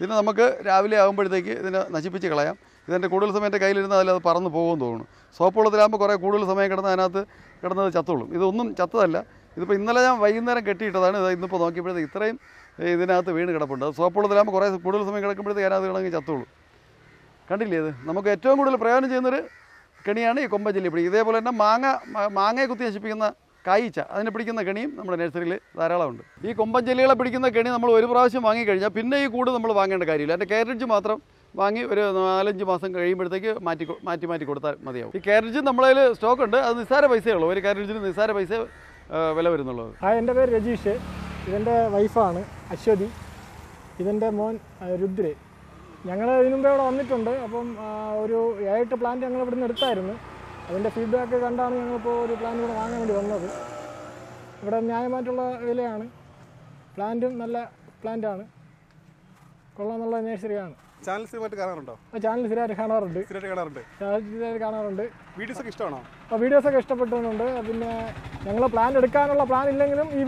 ഇതിനെ നമുക്ക് രാവിലെ ആകുമ്പോഴത്തേക്ക് ഇതിനെ നശിപ്പിച്ച് കളയാം ഇതിൻ്റെ കൂടുതൽ സമയം എൻ്റെ കയ്യിലിരുന്ന് അതിൽ അത് പറന്ന് പോകുമെന്ന് തോന്നുന്നു സോപ്പ് വെള്ളത്തിലാകുമ്പോൾ കുറേ കൂടുതൽ സമയം കിടന്ന് അതിനകത്ത് കിടന്നത് ചത്തോളും ഇതൊന്നും ചത്തതല്ല ഇതിപ്പോൾ ഇന്നലെ ഞാൻ വൈകുന്നേരം കെട്ടിയിട്ടതാണ് ഇത് ഇന്നിപ്പോൾ നോക്കിയപ്പോഴത്തേക്ക് ഇത്രയും ഇതിനകത്ത് വീണ് കിടപ്പുണ്ട് അത് സോപ്പുള്ളതിലാകുമ്പോൾ കുറേ കൂടുതൽ സമയം കിടക്കുമ്പോഴത്തേക്ക് അതിനകത്ത് കിടങ്ങി ചത്തുള്ളൂ കണ്ടില്ലേ ഇത് നമുക്ക് ഏറ്റവും കൂടുതൽ പ്രയോജനം ചെയ്യുന്നൊരു കെണിയാണ് ഈ കൊമ്പ കൊമ്പൻ പിടി ഇതേപോലെ തന്നെ മാങ്ങ മാങ്ങയെ കുത്തി നശിപ്പിക്കുന്ന കായ്ച്ച അതിനെ പിടിക്കുന്ന കെണിയും നമ്മുടെ നഴ്സറിയിൽ ധാരാളമുണ്ട് ഈ കൊമ്പൻ ജെല്ലികളെ പിടിക്കുന്ന കെണി നമ്മൾ ഒരു പ്രാവശ്യം വാങ്ങിക്കഴിഞ്ഞാൽ പിന്നെ ഈ കൂട് നമ്മൾ വാങ്ങേണ്ട കാര്യമില്ല അതിൻ്റെ കാരറ്റ് മാത്രം വാങ്ങി ഒരു നാലഞ്ച് മാസം കഴിയുമ്പോഴത്തേക്ക് മാറ്റി മാറ്റി മാറ്റി കൊടുത്താൽ മതിയാവും ഈ കാരറ്റ് നമ്മളതിൽ സ്റ്റോക്ക് ഉണ്ട് അത് നിസ്സാര പൈസയുള്ളൂ ഒരു കാരറ്റിന് നിസ്സാര പൈസ വില വരുന്നുള്ളൂ ആ എൻ്റെ പേര് രജീഷ് ഇതെൻ്റെ വൈഫാണ് അശ്വതി ഇതെൻ്റെ മോൻ രുദ്ര ഞങ്ങൾ ഇതിനു മുമ്പേ ഇവിടെ വന്നിട്ടുണ്ട് അപ്പം ഒരു ഏഴെട്ട് പ്ലാന്റ് ഞങ്ങൾ ഇവിടെ നിന്ന് എടുത്തായിരുന്നു അതിൻ്റെ ഫീഡ്ബാക്ക് കണ്ടാണ് ഞങ്ങളിപ്പോൾ ഒരു പ്ലാന്റ് ഇവിടെ വാങ്ങാൻ വേണ്ടി വന്നത് ഇവിടെ ന്യായമായിട്ടുള്ള വിലയാണ് പ്ലാന്റും നല്ല പ്ലാന്റാണ് കൊള്ളാമെന്നുള്ള നേഴ്സറിയാണ് വീഡിയോസ് ഒക്കെ ഇഷ്ടമാണോ വീഡിയോസ് ഒക്കെ പിന്നെ ഞങ്ങൾ പ്ലാൻ എടുക്കാനുള്ള പ്ലാൻ ഇല്ലെങ്കിലും ഈ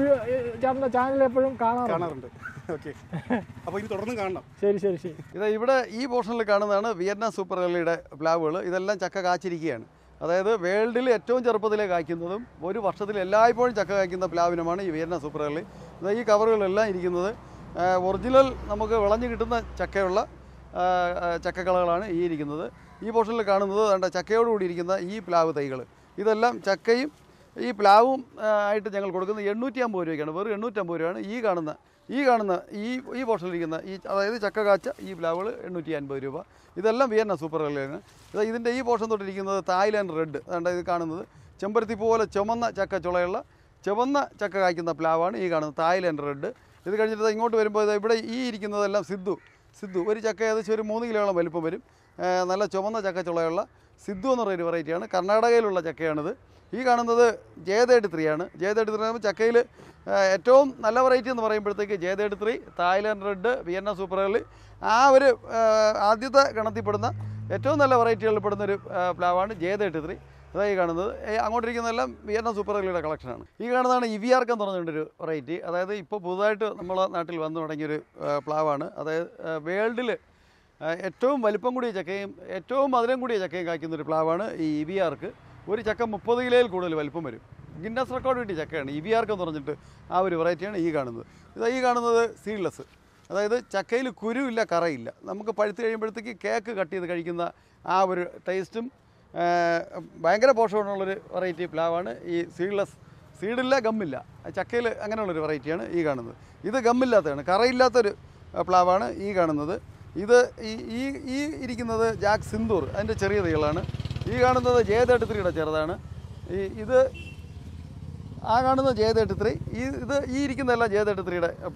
ചേട്ടന്റെ ചാനൽ എപ്പോഴും കാണാറുണ്ട് ഓക്കെ അപ്പോൾ ഇത് കാണണം ശരി ശരി ശരി ഇവിടെ ഈ പോർഷനിൽ കാണുന്നതാണ് വിയറ്റ്നാം സൂപ്പർ റാലിയുടെ പ്ലാവുകൾ ഇതെല്ലാം ചക്ക കാച്ചിരിക്കുകയാണ് അതായത് വേൾഡിൽ ഏറ്റവും ചെറുപ്പത്തിലേ കായ്ക്കുന്നതും ഒരു വർഷത്തിൽ എല്ലായ്പ്പോഴും ചക്ക കായ്ക്കുന്ന പ്ലാവിനുമാണ് ഈ വിയറ്റ്നാം സൂപ്പർ ഇതാ ഈ കവറുകളെല്ലാം ഇരിക്കുന്നത് ഒറിജിനൽ നമുക്ക് വിളഞ്ഞു കിട്ടുന്ന ചക്കയുള്ള ചക്കക്കളകളാണ് ഈ ഇരിക്കുന്നത് ഈ പോർഷനിൽ കാണുന്നത് വേണ്ട ചക്കയോടുകൂടി ഇരിക്കുന്ന ഈ പ്ലാവ് തൈകൾ ഇതെല്ലാം ചക്കയും ഈ പ്ലാവും ആയിട്ട് ഞങ്ങൾ കൊടുക്കുന്നത് എണ്ണൂറ്റി അമ്പത് രൂപയ്ക്കാണ് വെറും എണ്ണൂറ്റമ്പത് രൂപയാണ് ഈ കാണുന്ന ഈ കാണുന്ന ഈ ഈ പോർഷനിലിരിക്കുന്ന ഈ അതായത് ചക്ക കാച്ച ഈ പ്ലാവുകൾ എണ്ണൂറ്റി അൻപത് രൂപ ഇതെല്ലാം എ സൂപ്പർ കല്ലാണ് ഇത് ഇതിൻ്റെ ഈ പോർഷൻ തൊട്ടിരിക്കുന്നത് തായ്ലാൻഡ് റെഡ് അതുകൊണ്ട് ഇത് കാണുന്നത് ചെമ്പരത്തി പോലെ ചുമന്ന ചക്ക ചുളയുള്ള ചുവന്ന ചക്ക കായ്ക്കുന്ന പ്ലാവാണ് ഈ കാണുന്നത് തായ്ലാൻഡ് റെഡ് ഇത് കഴിഞ്ഞിട്ട് ഇങ്ങോട്ട് വരുമ്പോൾ ഇവിടെ ഈ ഇരിക്കുന്നതെല്ലാം സിദ്ധു സിദ്ധു ഒരു ചക്ക ഏകദേശം ഒരു മൂന്ന് കിലോളം വലിപ്പം വരും നല്ല ചുവന്ന ചക്കച്ചുളയുള്ള സിദ്ധു എന്ന് പറയുന്ന വെറൈറ്റിയാണ് കർണാടകയിലുള്ള ചക്കയാണിത് ഈ കാണുന്നത് ജെ തേർട്ടി ത്രീ ആണ് ജെ തേർട്ടി ത്രീ ചക്കയിൽ ഏറ്റവും നല്ല വെറൈറ്റി എന്ന് പറയുമ്പോഴത്തേക്ക് J three Thailand red Vienna super early ആ ഒരു ആദ്യത്തെ ഗണത്തിൽപ്പെടുന്ന ഏറ്റവും നല്ല വെറൈറ്റികളിൽപ്പെടുന്ന ഒരു പ്ലാവാണ് ജെ ത്രീ അതാ ഈ കാണുന്നത് അങ്ങോട്ടിരിക്കുന്നതെല്ലാം വിയറ്റ്നാം സൂപ്പർ റഗ്ലിയുടെ കളക്ഷനാണ് ഈ കാണുന്നതാണ് ഇവിയാർക്ക് എന്ന് ഒരു വെറൈറ്റി അതായത് ഇപ്പോൾ പുതുതായിട്ട് നമ്മളെ നാട്ടിൽ വന്നു തുടങ്ങിയൊരു പ്ലാവാണ് അതായത് വേൾഡിൽ ഏറ്റവും വലിപ്പം കൂടിയ ചക്കയും ഏറ്റവും മധുരം കൂടിയ ചക്കയും കായ്ക്കുന്ന ഒരു പ്ലാവാണ് ഈ ഇവിയാർക്ക് ഒരു ചക്ക മുപ്പത് കിലോയിൽ കൂടുതൽ വലിപ്പം വരും ഗിന്നസ് റെക്കോർഡ് കിട്ടിയ ചക്കയാണ് ഇവിയാർക്ക് എന്ന് പറഞ്ഞിട്ട് ആ ഒരു വെറൈറ്റിയാണ് ഈ കാണുന്നത് ഇതാ ഈ കാണുന്നത് സീഡ്ലെസ് അതായത് ചക്കയിൽ കുരുവില്ല കറയില്ല നമുക്ക് പഴുത്ത് കഴിയുമ്പോഴത്തേക്ക് കേക്ക് കട്ട് ചെയ്ത് കഴിക്കുന്ന ആ ഒരു ടേസ്റ്റും ഭയങ്കര പോഷകമുള്ളൊരു വെറൈറ്റി പ്ലാവാണ് ഈ സീഡ്ലെസ് സീഡില്ല ഗമ്മില്ല ചക്കയിൽ അങ്ങനെയുള്ളൊരു വെറൈറ്റിയാണ് ഈ കാണുന്നത് ഇത് ഗമ്മില്ലാത്തതാണ് കറയില്ലാത്തൊരു പ്ലാവാണ് ഈ കാണുന്നത് ഇത് ഈ ഈ ഈ ഇരിക്കുന്നത് ജാക്ക് സിന്ദൂർ അതിൻ്റെ ചെറിയ തൈകളാണ് ഈ കാണുന്നത് ജെ ചെറുതാണ് ഈ ഇത് ആ കാണുന്ന ജെ ഈ ഇത് ഈ ഇരിക്കുന്നതെല്ലാം ജെ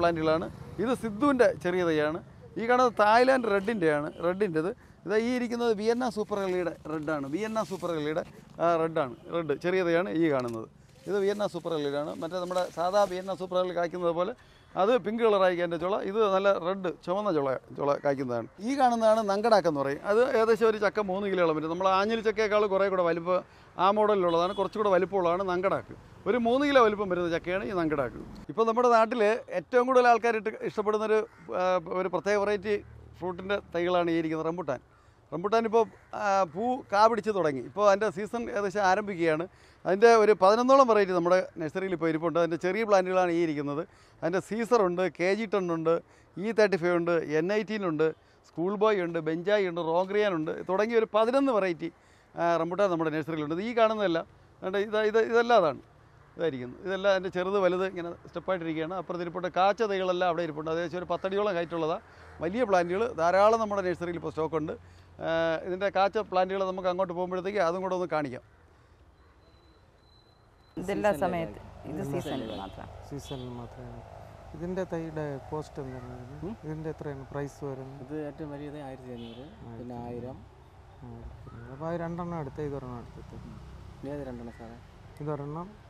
പ്ലാന്റുകളാണ് ഇത് സിദ്ധുവിൻ്റെ ചെറിയ തൈയാണ് ഈ കാണുന്നത് തായ്ലാൻഡ് റെഡിൻ്റെയാണ് റെഡിൻ്റെത് ഇത് ഈ ഇരിക്കുന്നത് വിയന്ന സൂപ്പർ കളിയുടെ റെഡാണ് വിയന്ന സൂപ്പർ കളിയുടെ റെഡാണ് റെഡ് ചെറിയതാണ് ഈ കാണുന്നത് ഇത് വിയന്ന സൂപ്പർ എലിയാണ് മറ്റേ നമ്മുടെ സാധാ വിയന്ന സൂപ്പർ കളി കായ്ക്കുന്നത് പോലെ അത് പിങ്ക് കളറായിരിക്കും എൻ്റെ ചുള ഇത് നല്ല റെഡ് ചുവന്ന ചുള ചുള കായ്ക്കുന്നതാണ് ഈ കാണുന്നതാണ് എന്ന് പറയും അത് ഏകദേശം ഒരു ചക്ക മൂന്ന് കിലോളം പറ്റും നമ്മൾ ആഞ്ഞിലി ചക്കയേക്കാൾ കുറേ കൂടെ വലിപ്പ് ആ മോഡലിലുള്ളതാണ് കുറച്ചുകൂടെ വലിപ്പമുള്ളതാണ് നങ്കടാക്ക് ഒരു മൂന്ന് കിലോ വലിപ്പം വരുന്ന ചക്കയാണ് ഈ നങ്കടാക്ക് ഇപ്പോൾ നമ്മുടെ നാട്ടിൽ ഏറ്റവും കൂടുതൽ ആൾക്കാർ ഇഷ്ടപ്പെടുന്നൊരു ഒരു പ്രത്യേക വെറൈറ്റി ഫ്രൂട്ടിൻ്റെ തൈകളാണ് ഈ ഇരിക്കുന്നത് റംബുട്ടാൻ റംബുട്ടാൻ ഇപ്പോൾ പൂ കാ തുടങ്ങി ഇപ്പോൾ അതിൻ്റെ സീസൺ ഏകദേശം ആരംഭിക്കുകയാണ് അതിൻ്റെ ഒരു പതിനൊന്നോളം വെറൈറ്റി നമ്മുടെ നഴ്സറിയിൽ ഇപ്പോൾ ഇരിപ്പുണ്ട് അതിൻ്റെ ചെറിയ പ്ലാന്റുകളാണ് ഈ ഇരിക്കുന്നത് അതിൻ്റെ ഉണ്ട് കെ ജി ഉണ്ട് ഇ തേർട്ടി ഫൈവ് ഉണ്ട് എൻ ഐ ഉണ്ട് സ്കൂൾ ബോയ് ഉണ്ട് ബെഞ്ചായി ഉണ്ട് ഉണ്ട് തുടങ്ങിയ ഒരു പതിനൊന്ന് വെറൈറ്റി റംബുട്ടാൻ നമ്മുടെ നഴ്സറിയിലുണ്ട് ഈ കാണുന്നതല്ല അതുകൊണ്ട് ഇത് ഇത് ഇതെല്ലാം അതാണ് ഇതെല്ലാം അതിൻ്റെ ചെറുത് വലുത് ഇങ്ങനെ സ്റ്റെപ്പായിട്ടിരിക്കുകയാണ് അപ്പുറത്തിരിപ്പുണ്ട് കാച്ച തൈകളെല്ലാം അവിടെ ഇരിപ്പുണ്ട് ഏകദേശം ഒരു പത്തടിയോളം കയറ്റുള്ളതാണ് വലിയ പ്ലാന്റുകൾ ധാരാളം നമ്മുടെ നഴ്സറിയിൽ ഇപ്പോൾ സ്റ്റോക്കുണ്ട് ഇതിൻ്റെ കാച്ച പ്ലാന്റുകൾ നമുക്ക് അങ്ങോട്ട് പോകുമ്പോഴത്തേക്ക് അതും കൂടെ ഒന്ന് കാണിക്കാം ഇതെല്ലാ സമയത്ത് ഇത് സീസണിൽ മാത്രം സീസണിൽ മാത്രമേ ഇതിന്റെ തൈയുടെ കോസ്റ്റ് എന്താണ് ഇതിന്റെ എത്രയാണ് പ്രൈസ് വരുന്നത് ഇത് ഏറ്റവും വലിയത് ആയിരത്തി അഞ്ഞൂറ് പിന്നെ ആയിരം അപ്പോൾ അത് രണ്ടെണ്ണം എടുത്ത് ഇതൊരെണ്ണം എടുത്തിട്ട് ഏത് രണ്ടെണ്ണം സാറേ ഇതൊരെണ്ണം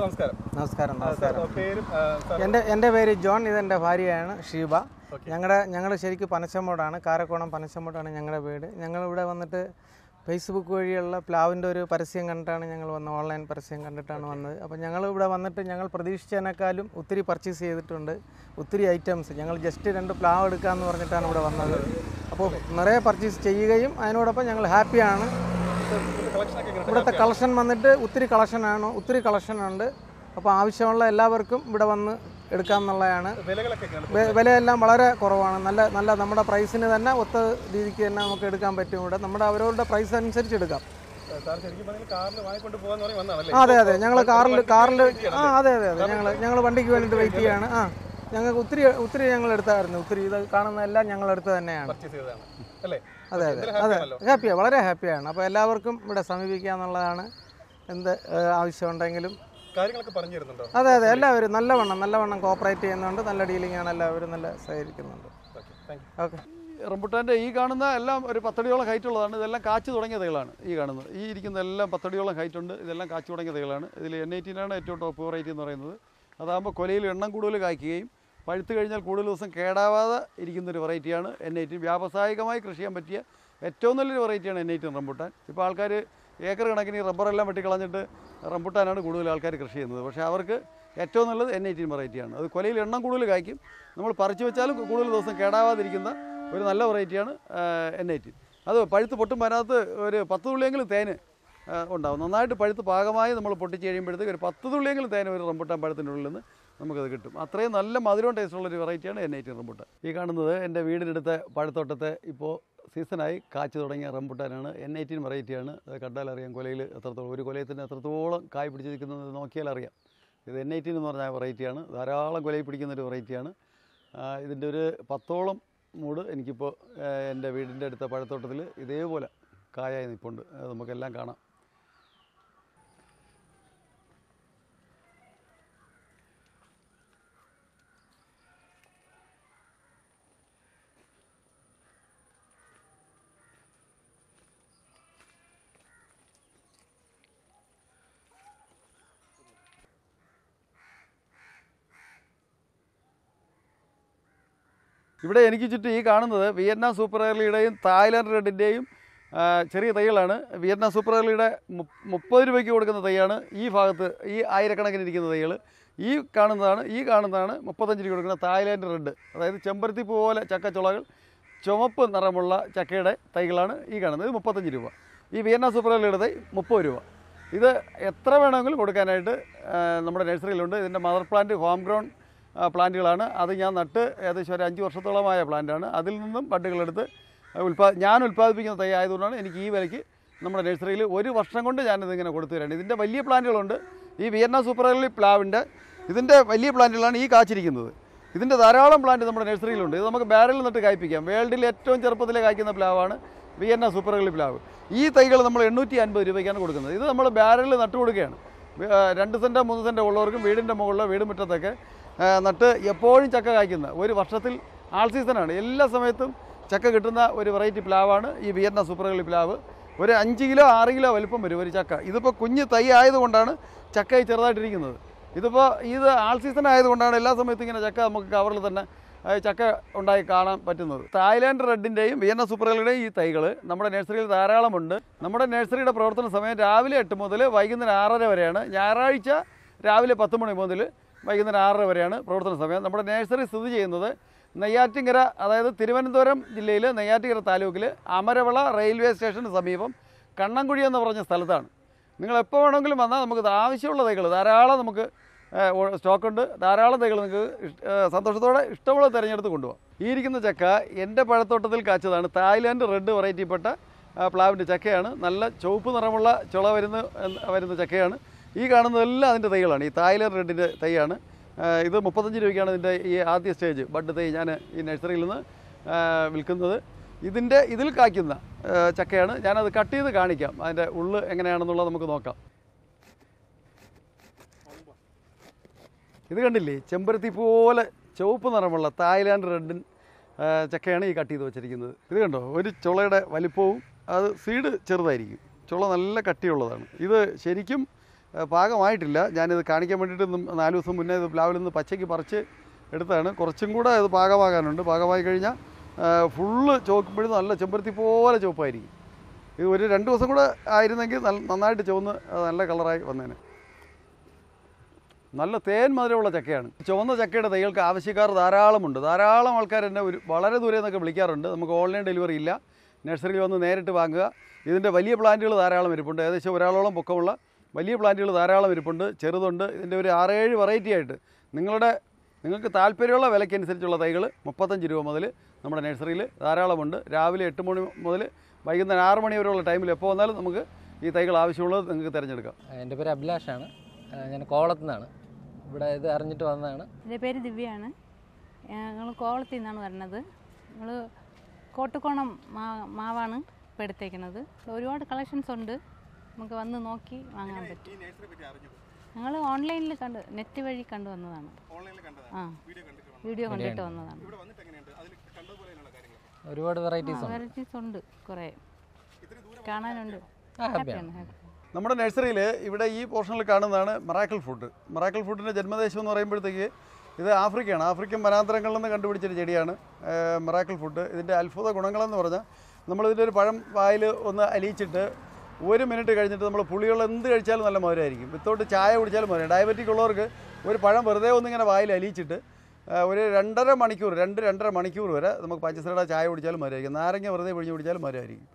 നമസ്കാരം നമസ്കാരം നമസ്കാരം എൻ്റെ പേര് ജോൺ ഇതെൻ്റെ ഭാര്യയാണ് ഷീബ ഞങ്ങളുടെ ഞങ്ങൾ ശരിക്കും പനച്ചമോടാണ് കാരക്കോണം പനച്ചമോടാണ് ഞങ്ങളുടെ വീട് ഞങ്ങൾ ഇവിടെ വന്നിട്ട് ഫേസ്ബുക്ക് വഴിയുള്ള പ്ലാവിൻ്റെ ഒരു പരസ്യം കണ്ടിട്ടാണ് ഞങ്ങൾ വന്ന് ഓൺലൈൻ പരസ്യം കണ്ടിട്ടാണ് വന്നത് അപ്പോൾ ഞങ്ങൾ ഇവിടെ വന്നിട്ട് ഞങ്ങൾ പ്രതീക്ഷിച്ചതിനേക്കാളും ഒത്തിരി പർച്ചേസ് ചെയ്തിട്ടുണ്ട് ഒത്തിരി ഐറ്റംസ് ഞങ്ങൾ ജസ്റ്റ് രണ്ട് പ്ലാവ് എടുക്കാമെന്ന് പറഞ്ഞിട്ടാണ് ഇവിടെ വന്നത് അപ്പോൾ നിറയെ പർച്ചേസ് ചെയ്യുകയും അതിനോടൊപ്പം ഞങ്ങൾ ഹാപ്പിയാണ് ഇവിടുത്തെ കളക്ഷൻ വന്നിട്ട് ഒത്തിരി കളക്ഷനാണ് ഒത്തിരി കളക്ഷനുണ്ട് അപ്പോൾ ആവശ്യമുള്ള എല്ലാവർക്കും ഇവിടെ വന്ന് എടുക്കാമെന്നുള്ളതാണ് വിലയെല്ലാം വളരെ കുറവാണ് നല്ല നല്ല നമ്മുടെ പ്രൈസിന് തന്നെ ഒത്ത രീതിക്ക് തന്നെ നമുക്ക് എടുക്കാൻ പറ്റും ഇവിടെ നമ്മുടെ അവരവരുടെ പ്രൈസ് അനുസരിച്ച് എടുക്കാം അതെ അതെ ഞങ്ങൾ കാറിൽ കാറിൽ ആ അതെ അതെ അതെ ഞങ്ങൾ ഞങ്ങൾ വണ്ടിക്ക് വേണ്ടിയിട്ട് വെയിറ്റ് ചെയ്യാണ് ആ ഞങ്ങൾക്ക് ഒത്തിരി ഒത്തിരി ഞങ്ങൾ എടുത്തായിരുന്നു ഒത്തിരി ഇത് കാണുന്നതെല്ലാം ഞങ്ങളെടുത്ത് തന്നെയാണ് അല്ലേ അതെ അതെ അതെ ഹാപ്പിയാണ് വളരെ ഹാപ്പിയാണ് അപ്പോൾ എല്ലാവർക്കും ഇവിടെ സമീപിക്കുക എന്നുള്ളതാണ് എന്ത് ആവശ്യമുണ്ടെങ്കിലും കാര്യങ്ങളൊക്കെ പറഞ്ഞു അതെ അതെ എല്ലാവരും നല്ലവണ്ണം നല്ലവണ്ണം കോപ്പറേറ്റ് ചെയ്യുന്നുണ്ട് നല്ല ഡീലിംഗ് ആണ് എല്ലാവരും നല്ല സഹകരിക്കുന്നുണ്ട് ഓക്കെ റംബുട്ടാൻ്റെ ഈ കാണുന്ന എല്ലാം ഒരു പത്തടിയോളം ഹൈറ്റ് ഉള്ളതാണ് ഇതെല്ലാം കാച്ച് തുടങ്ങിയ തൈകളാണ് ഈ കാണുന്നത് ഈ ഇരിക്കുന്ന എല്ലാം പത്തടിയോളം ഹൈറ്റ് ഉണ്ട് ഇതെല്ലാം കാച്ച് തുടങ്ങിയ തൈകളാണ് ഇതിൽ എൻ ഐറ്റീനാണ് ഏറ്റവും ടോപ്പ് വെറൈറ്റി എന്ന് പറയുന്നത് അതാകുമ്പോൾ കൊലയിൽ എണ്ണം കൂടുതൽ കായ്ക്കുകയും പഴുത്തു കഴിഞ്ഞാൽ കൂടുതൽ ദിവസം കേടാവാതെ ഇരിക്കുന്നൊരു വെറൈറ്റിയാണ് എൻ എയ്റ്റീൻ വ്യാവസായികമായി കൃഷി ചെയ്യാൻ പറ്റിയ ഏറ്റവും നല്ലൊരു വെറൈറ്റിയാണ് എൻ എയ്റ്റീൻ റംബുട്ടാൻ ഇപ്പോൾ ആൾക്കാർ ഏക്കർ കണക്കിന് ഈ റബ്ബറെല്ലാം വെട്ടിക്കളഞ്ഞിട്ട് റംബുട്ടാനാണ് കൂടുതൽ ആൾക്കാർ കൃഷി ചെയ്യുന്നത് പക്ഷേ അവർക്ക് ഏറ്റവും നല്ലത് എൻ എയ്റ്റീൻ വെറൈറ്റിയാണ് അത് കൊലയിൽ എണ്ണം കൂടുതൽ കായ്ക്കും നമ്മൾ പറിച്ചു വെച്ചാലും കൂടുതൽ ദിവസം കേടാവാതിരിക്കുന്ന ഒരു നല്ല വെറൈറ്റിയാണ് എൻ എയ്റ്റീൻ അത് പഴുത്ത് പൊട്ടും വരാത്ത ഒരു പത്ത് തുള്ളിയെങ്കിലും തേന് ഉണ്ടാവും നന്നായിട്ട് പഴുത്ത് പാകമായി നമ്മൾ പൊട്ടിച്ച് കഴിയുമ്പോഴത്തേക്ക് ഒരു പത്ത് തുള്ളിയെങ്കിലും തേൻ ഒരു റംബുട്ടാൻ പഴത്തിൻ്റെ ഉള്ളിൽ നിന്ന് നമുക്കത് കിട്ടും അത്രയും നല്ല മധുരവും ടേസ്റ്റുള്ളൊരു വെറൈറ്റിയാണ് എൻ ഐ ടി റംബുട്ടാൻ ഈ കാണുന്നത് എൻ്റെ വീടിനടുത്ത് പഴത്തോട്ടത്തെ ഇപ്പോൾ സീസണായി കാച്ചു തുടങ്ങിയ റംബുട്ടാനാണ് എൻ ഐ ടി വെറൈറ്റിയാണ് അത് കണ്ടാൽ അറിയാം കൊലയിൽ എത്രത്തോളം ഒരു കൊലയത്തിന് എത്രത്തോളം കായ് പിടിച്ചിരിക്കുന്നത് നോക്കിയാൽ അറിയാം ഇത് എൻ ഐ ടി എന്ന് പറഞ്ഞ വെറൈറ്റിയാണ് ധാരാളം കൊലയിൽ പിടിക്കുന്ന ഒരു വെറൈറ്റിയാണ് ഇതിൻ്റെ ഒരു പത്തോളം മൂട് എനിക്കിപ്പോൾ എൻ്റെ വീടിൻ്റെ അടുത്ത പഴത്തോട്ടത്തിൽ ഇതേപോലെ കായായി നിൽപ്പുണ്ട് നമുക്കെല്ലാം കാണാം ഇവിടെ എനിക്ക് ചുറ്റും ഈ കാണുന്നത് വിയറ്റ്നാം സൂപ്പർ ഏർലിയുടെയും തായ്ലാൻഡ് റെഡിൻ്റെയും ചെറിയ തൈകളാണ് വിയറ്റ്നാം സൂപ്പർ ഏർലിയുടെ മുപ്പത് രൂപയ്ക്ക് കൊടുക്കുന്ന തൈയാണ് ഈ ഭാഗത്ത് ഈ ആയിരക്കണക്കിന് ഇരിക്കുന്ന തൈകൾ ഈ കാണുന്നതാണ് ഈ കാണുന്നതാണ് മുപ്പത്തഞ്ച് രൂപ കൊടുക്കുന്ന തായ്ലാൻഡ് റെഡ് അതായത് ചെമ്പരത്തി പോലെ ചക്കച്ചുളകൾ ചുമപ്പ് നിറമുള്ള ചക്കയുടെ തൈകളാണ് ഈ കാണുന്നത് മുപ്പത്തഞ്ച് രൂപ ഈ വിയറ്റ്നാം സൂപ്പർ ഏർലിയുടെ തൈ മുപ്പത് രൂപ ഇത് എത്ര വേണമെങ്കിലും കൊടുക്കാനായിട്ട് നമ്മുടെ നഴ്സറിയിലുണ്ട് ഇതിൻ്റെ മദർ പ്ലാന്റ് ഹോം ഗ്രൗണ്ട് പ്ലാന്റുകളാണ് അത് ഞാൻ നട്ട് ഏകദേശം ഒരു അഞ്ച് വർഷത്തോളമായ പ്ലാന്റാണ് അതിൽ നിന്നും പട്ടുകളെടുത്ത് ഉൽപാ ഞാൻ ഉൽപ്പാദിപ്പിക്കുന്ന തൈ ആയതുകൊണ്ടാണ് എനിക്ക് ഈ വിലയ്ക്ക് നമ്മുടെ നഴ്സറിയിൽ ഒരു വർഷം കൊണ്ട് ഞാനിതിങ്ങനെ കൊടുത്തു തരാണ് ഇതിൻ്റെ വലിയ പ്ലാന്റുകളുണ്ട് ഈ വിയന്ന സൂപ്പർ എർലി പ്ലാവിൻ്റെ ഇതിൻ്റെ വലിയ പ്ലാന്റുകളാണ് ഈ കാച്ചിരിക്കുന്നത് ഇതിൻ്റെ ധാരാളം പ്ലാന്റ് നമ്മുടെ നഴ്സറിയിലുണ്ട് ഇത് നമുക്ക് ബാരലിൽ നിന്നിട്ട് കായ്പ്പിക്കാം വേൾഡിൽ ഏറ്റവും ചെറുപ്പത്തിൽ കായ്ക്കുന്ന പ്ലാവാണ് വിയന്ന സൂപ്പർ പ്ലാവ് ഈ തൈകൾ നമ്മൾ എണ്ണൂറ്റി അൻപത് രൂപയ്ക്കാണ് കൊടുക്കുന്നത് ഇത് നമ്മൾ ബാരലിൽ നട്ടുകൊടുക്കുകയാണ് രണ്ട് സെൻറ്റോ മൂന്ന് സെൻറ്റോ ഉള്ളവർക്കും വീടിൻ്റെ മുകളിലോ വീടുമുറ്റത്തൊക്കെ നട്ട് എപ്പോഴും ചക്ക കായ്ക്കുന്ന ഒരു വർഷത്തിൽ ആൾ സീസണാണ് എല്ലാ സമയത്തും ചക്ക കിട്ടുന്ന ഒരു വെറൈറ്റി പ്ലാവാണ് ഈ വിയറ്റ്നാം സൂപ്പറുകളി പ്ലാവ് ഒരു അഞ്ച് കിലോ ആറ് കിലോ വലിപ്പം വരും ഒരു ചക്ക ഇതിപ്പോൾ കുഞ്ഞ് തൈ ആയതുകൊണ്ടാണ് ചക്ക ചെറുതായിട്ടിരിക്കുന്നത് ഇതിപ്പോൾ ഇത് ആൾ സീസൺ ആയതുകൊണ്ടാണ് എല്ലാ സമയത്തും ഇങ്ങനെ ചക്ക നമുക്ക് കവറിൽ തന്നെ ചക്ക ഉണ്ടായി കാണാൻ പറ്റുന്നത് തായ്ലാൻഡ് റെഡിൻ്റെയും വിയന്ന സൂപ്പറുകളുടെയും ഈ തൈകൾ നമ്മുടെ നഴ്സറിയിൽ ധാരാളമുണ്ട് നമ്മുടെ നഴ്സറിയുടെ പ്രവർത്തന സമയം രാവിലെ എട്ട് മുതൽ വൈകുന്നേരം ആറര വരെയാണ് ഞായറാഴ്ച രാവിലെ പത്ത് മണി മുതൽ വൈകുന്നേരം ആറര വരെയാണ് പ്രവർത്തന സമയം നമ്മുടെ നേഴ്സറി സ്ഥിതി ചെയ്യുന്നത് നെയ്യാറ്റിങ്കര അതായത് തിരുവനന്തപുരം ജില്ലയിൽ നെയ്യാറ്റിങ്കര താലൂക്കിൽ അമരവള റെയിൽവേ സ്റ്റേഷന് സമീപം കണ്ണംകുഴി എന്ന് പറഞ്ഞ സ്ഥലത്താണ് നിങ്ങൾ എപ്പോൾ വേണമെങ്കിലും വന്നാൽ നമുക്ക് ആവശ്യമുള്ള തൈകൾ ധാരാളം നമുക്ക് സ്റ്റോക്കുണ്ട് ധാരാളം തൈകൾ നിങ്ങൾക്ക് സന്തോഷത്തോടെ ഇഷ്ടമുള്ള തിരഞ്ഞെടുത്ത് കൊണ്ടുപോകാം ഈ ഇരിക്കുന്ന ചക്ക എൻ്റെ പഴത്തോട്ടത്തിൽ കാച്ചതാണ് തായ്ലാൻഡ് റെഡ് വെറൈറ്റിപ്പെട്ട പ്ലാവിൻ്റെ ചക്കയാണ് നല്ല ചുവപ്പ് നിറമുള്ള ചുള വരുന്ന വരുന്ന ചക്കയാണ് ഈ കാണുന്നതെല്ലാം അതിൻ്റെ തൈകളാണ് ഈ തായ്ലർ റെഡിൻ്റെ തൈയാണ് ഇത് മുപ്പത്തഞ്ച് രൂപയ്ക്കാണ് ഇതിൻ്റെ ഈ ആദ്യ സ്റ്റേജ് ബഡ് തൈ ഞാൻ ഈ നഴ്സറിയിൽ നിന്ന് വിൽക്കുന്നത് ഇതിൻ്റെ ഇതിൽ കായ്ക്കുന്ന ചക്കയാണ് ഞാനത് കട്ട് ചെയ്ത് കാണിക്കാം അതിൻ്റെ ഉള്ള് എങ്ങനെയാണെന്നുള്ളത് നമുക്ക് നോക്കാം ഇത് കണ്ടില്ലേ ചെമ്പരത്തി പോലെ ചുവപ്പ് നിറമുള്ള തായ്ലാൻഡ് റെഡിൻ ചക്കയാണ് ഈ കട്ട് ചെയ്ത് വെച്ചിരിക്കുന്നത് ഇത് കണ്ടോ ഒരു ചുളയുടെ വലിപ്പവും അത് സീഡ് ചെറുതായിരിക്കും ചുള നല്ല കട്ടിയുള്ളതാണ് ഇത് ശരിക്കും പാകമായിട്ടില്ല ഞാനിത് കാണിക്കാൻ വേണ്ടിയിട്ട് നാല് ദിവസം മുന്നേ ഇത് പ്ലാവിൽ നിന്ന് പച്ചയ്ക്ക് പറിച്ച് എടുത്താണ് കുറച്ചും കൂടെ ഇത് പാകമാകാനുണ്ട് പാകമായി കഴിഞ്ഞാൽ ഫുള്ള് ചോക്കുമ്പോഴും നല്ല ചെമ്പരത്തി പോലെ ചുവപ്പായിരിക്കും ഇത് ഒരു രണ്ട് ദിവസം കൂടെ ആയിരുന്നെങ്കിൽ നന്നായിട്ട് ചുവന്ന് നല്ല കളറായി വന്നേനെ നല്ല തേൻ മധുരമുള്ള ചക്കയാണ് ചുവന്ന ചക്കയുടെ തൈകൾക്ക് ആവശ്യക്കാർ ധാരാളമുണ്ട് ധാരാളം ആൾക്കാർ എന്നെ ഒരു വളരെ ദൂരെ നിന്നൊക്കെ വിളിക്കാറുണ്ട് നമുക്ക് ഓൺലൈൻ ഡെലിവറി ഇല്ല നഴ്സറിയിൽ വന്ന് നേരിട്ട് വാങ്ങുക ഇതിൻ്റെ വലിയ പ്ലാന്റുകൾ ധാരാളം ഇരിപ്പുണ്ട് ഏകദേശം ഒരാളോളം പൊക്കമുള്ള വലിയ പ്ലാന്റുകൾ ധാരാളം ഇരിപ്പുണ്ട് ചെറുതുണ്ട് ഇതിൻ്റെ ഒരു ആറേഴ് വെറൈറ്റി ആയിട്ട് നിങ്ങളുടെ നിങ്ങൾക്ക് താല്പര്യമുള്ള വിലയ്ക്കനുസരിച്ചുള്ള തൈകൾ മുപ്പത്തഞ്ച് രൂപ മുതൽ നമ്മുടെ നഴ്സറിയിൽ ധാരാളമുണ്ട് രാവിലെ എട്ട് മണി മുതൽ വൈകുന്നേരം ആറ് മണി വരെയുള്ള ടൈമിൽ എപ്പോൾ വന്നാലും നമുക്ക് ഈ തൈകൾ ആവശ്യമുള്ളത് നിങ്ങൾക്ക് തിരഞ്ഞെടുക്കാം എൻ്റെ പേര് അഭിലാഷാണ് ഞാൻ കോളത്തു നിന്നാണ് ഇവിടെ ഇത് അറിഞ്ഞിട്ട് വന്നതാണ് എൻ്റെ പേര് ദിവ്യയാണ് ഞങ്ങൾ കോളത്തിൽ നിന്നാണ് വരണത് ഞങ്ങൾ മാ മാവാണ് ഇപ്പോൾ എടുത്തേക്കുന്നത് ഒരുപാട് കളക്ഷൻസ് ഉണ്ട് നമുക്ക് വന്ന് നോക്കി വാങ്ങാൻ പറ്റും ഞങ്ങൾ ഓൺലൈനിൽ കണ്ട് നെറ്റ് വഴി കണ്ടു വന്നതാണ് ആ വീഡിയോ കണ്ടിട്ട് വന്നതാണ് ഒരുപാട് വെറൈറ്റീസ് വെറൈറ്റീസ് ഉണ്ട് കുറേ കാണാനുണ്ട് നമ്മുടെ നഴ്സറിയിൽ ഇവിടെ ഈ പോർഷനിൽ കാണുന്നതാണ് മറാക്കൽ ഫുഡ് മറാക്കൽ ഫുഡിൻ്റെ ജന്മദേശം എന്ന് പറയുമ്പോഴത്തേക്ക് ഇത് ആഫ്രിക്കയാണ് ആഫ്രിക്കൻ വനാന്തരങ്ങളിൽ നിന്ന് കണ്ടുപിടിച്ചൊരു ചെടിയാണ് മറാക്കൽ ഫുഡ് ഇതിൻ്റെ അത്ഭുത ഗുണങ്ങളെന്ന് പറഞ്ഞാൽ നമ്മളിതിൻ്റെ ഒരു പഴം വായിൽ ഒന്ന് അലിയിച്ചിട്ട് ഒരു മിനിറ്റ് കഴിഞ്ഞിട്ട് നമ്മൾ പുളിയുള്ള എന്ത് കഴിച്ചാലും നല്ല മധുരമായിരിക്കും വിത്തൗട്ട് ചായ കുടിച്ചാലും മധുരം ഡയബറ്റിക് ഉള്ളവർക്ക് ഒരു പഴം വെറുതെ ഒന്നിങ്ങനെ വായിൽ അലിയിച്ചിട്ട് ഒരു രണ്ടര മണിക്കൂർ രണ്ട് രണ്ടര മണിക്കൂർ വരെ നമുക്ക് പഞ്ചസാര ചായ കുടിച്ചാലും മരമായിരിക്കും നാരങ്ങ വെറുതെ പിഴിഞ്ഞ് കുടിച്ചാലും മരമായിരിക്കും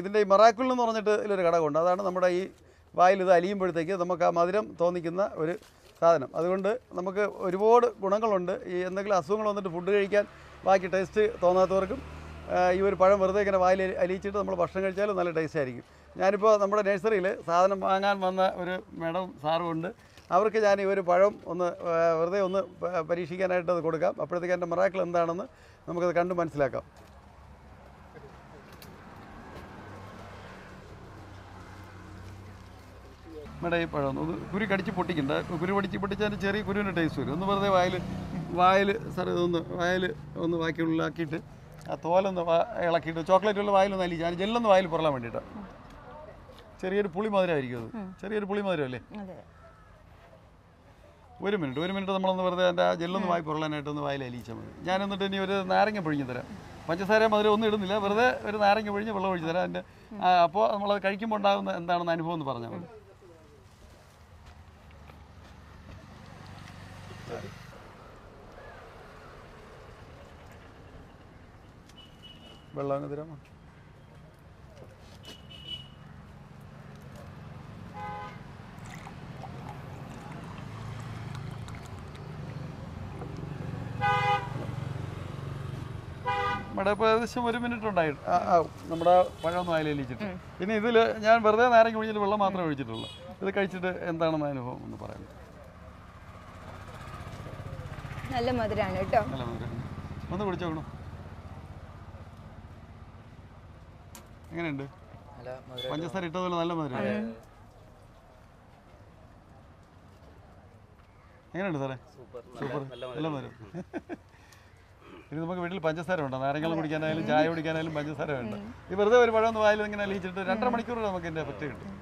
ഇതിൻ്റെ ഈ മറാക്കുൾ എന്ന് പറഞ്ഞിട്ട് ഇതിലൊരു ഘടകമുണ്ട് അതാണ് നമ്മുടെ ഈ വായിൽ ഇത് അലിയുമ്പോഴത്തേക്ക് നമുക്ക് ആ മധുരം തോന്നിക്കുന്ന ഒരു സാധനം അതുകൊണ്ട് നമുക്ക് ഒരുപാട് ഗുണങ്ങളുണ്ട് ഈ എന്തെങ്കിലും അസുഖങ്ങൾ വന്നിട്ട് ഫുഡ് കഴിക്കാൻ ബാക്കി ടേസ്റ്റ് തോന്നാത്തവർക്കും ഈ ഒരു പഴം വെറുതെ ഇങ്ങനെ വായിൽ അലിയിച്ചിട്ട് നമ്മൾ ഭക്ഷണം കഴിച്ചാലും നല്ല ടേസ്റ്റ് ആയിരിക്കും ഞാനിപ്പോൾ നമ്മുടെ നഴ്സറിയിൽ സാധനം വാങ്ങാൻ വന്ന ഒരു മേഡം സാറും ഉണ്ട് അവർക്ക് ഞാൻ ഈ ഒരു പഴം ഒന്ന് വെറുതെ ഒന്ന് പരീക്ഷിക്കാനായിട്ട് അത് കൊടുക്കാം അപ്പോഴത്തേക്ക് എൻ്റെ മറാക്കിൾ എന്താണെന്ന് നമുക്കത് കണ്ട് മനസ്സിലാക്കാം മേഡം ഈ പഴം ഒന്ന് കുരു കടിച്ച് പൊട്ടിക്കണ്ട കുരു പൊടിച്ച് പൊട്ടിച്ചതിൻ്റെ ചെറിയ കുരുവിൻ്റെ ടേസ്റ്റ് വരും ഒന്ന് വെറുതെ വായിൽ വായിൽ സാർ ഇതൊന്ന് വായിൽ ഒന്ന് ബാക്കിയുള്ളിലാക്കിയിട്ട് ആ തോലൊന്ന് ഇളക്കിയിട്ട് ചോക്ലേറ്റുള്ള വായിലൊന്ന് അലിയിച്ച് ഞാൻ ജെല്ലൊന്ന് വായിൽ പുറലാൻ വേണ്ടിയിട്ട് ചെറിയൊരു പുളി മധുരമായിരിക്കും അത് ചെറിയൊരു പുളി അല്ലേ ഒരു മിനിറ്റ് ഒരു മിനിറ്റ് നമ്മളൊന്ന് വെറുതെ എൻ്റെ ആ ജെല്ലൊന്ന് വായി പുറളാനായിട്ട് ഒന്ന് വായിൽ അലിയിച്ചാൽ മതി ഞാൻ എന്നിട്ട് ഇനി ഒരു നാരങ്ങ പൊഴിഞ്ഞു തരാം പഞ്ചസാര മധുരം ഒന്നും ഇടുന്നില്ല വെറുതെ ഒരു നാരങ്ങ പൊഴിഞ്ഞ് വെള്ളം ഒഴിച്ചു തരാം എൻ്റെ അപ്പോൾ നമ്മൾ കഴിക്കുമ്പോൾ ഉണ്ടാകുന്ന എന്താണെന്ന് അനുഭവം എന്ന് പറഞ്ഞാൽ മതി വെള്ളം തരാമോ ഏകദേശം ഒരു മിനിറ്റ് ഉണ്ടായി നമ്മുടെ പഴമൊന്നും എലിച്ചിട്ട് പിന്നെ ഇതിൽ ഞാൻ വെറുതെ നേരം ഒഴിച്ചിട്ട് വെള്ളം മാത്രമേ ഒഴിച്ചിട്ടുള്ളൂ ഇത് കഴിച്ചിട്ട് എന്താണെന്ന് അനുഭവം എന്ന് പറയാം നല്ല മധുരമാണ് കേട്ടോ നല്ല മധുരാണ് ഒന്ന് കുടിച്ചു നോക്കണം എങ്ങനെയുണ്ട് പഞ്ചസാര ഇട്ടതുപോലെ നല്ല മധുരാണ് എങ്ങനെയുണ്ട് സാറേ സൂപ്പർ എല്ലാം വരും ഇനി നമുക്ക് വീട്ടിൽ പഞ്ചസാര ഉണ്ടോ നാരങ്ങളും കുടിക്കാനായാലും ചായ കുടിക്കാനായാലും പഞ്ചസാര വേണ്ട ഈ വെറുതെ ഒരു പഴം ഒന്നും വായിൽ ഇങ്ങനെ അലിയിച്ചിട്ട് രണ്ടര മണിക്കൂർ നമുക്ക് ഇതിൻ്റെ പറ്റ കിട്ടും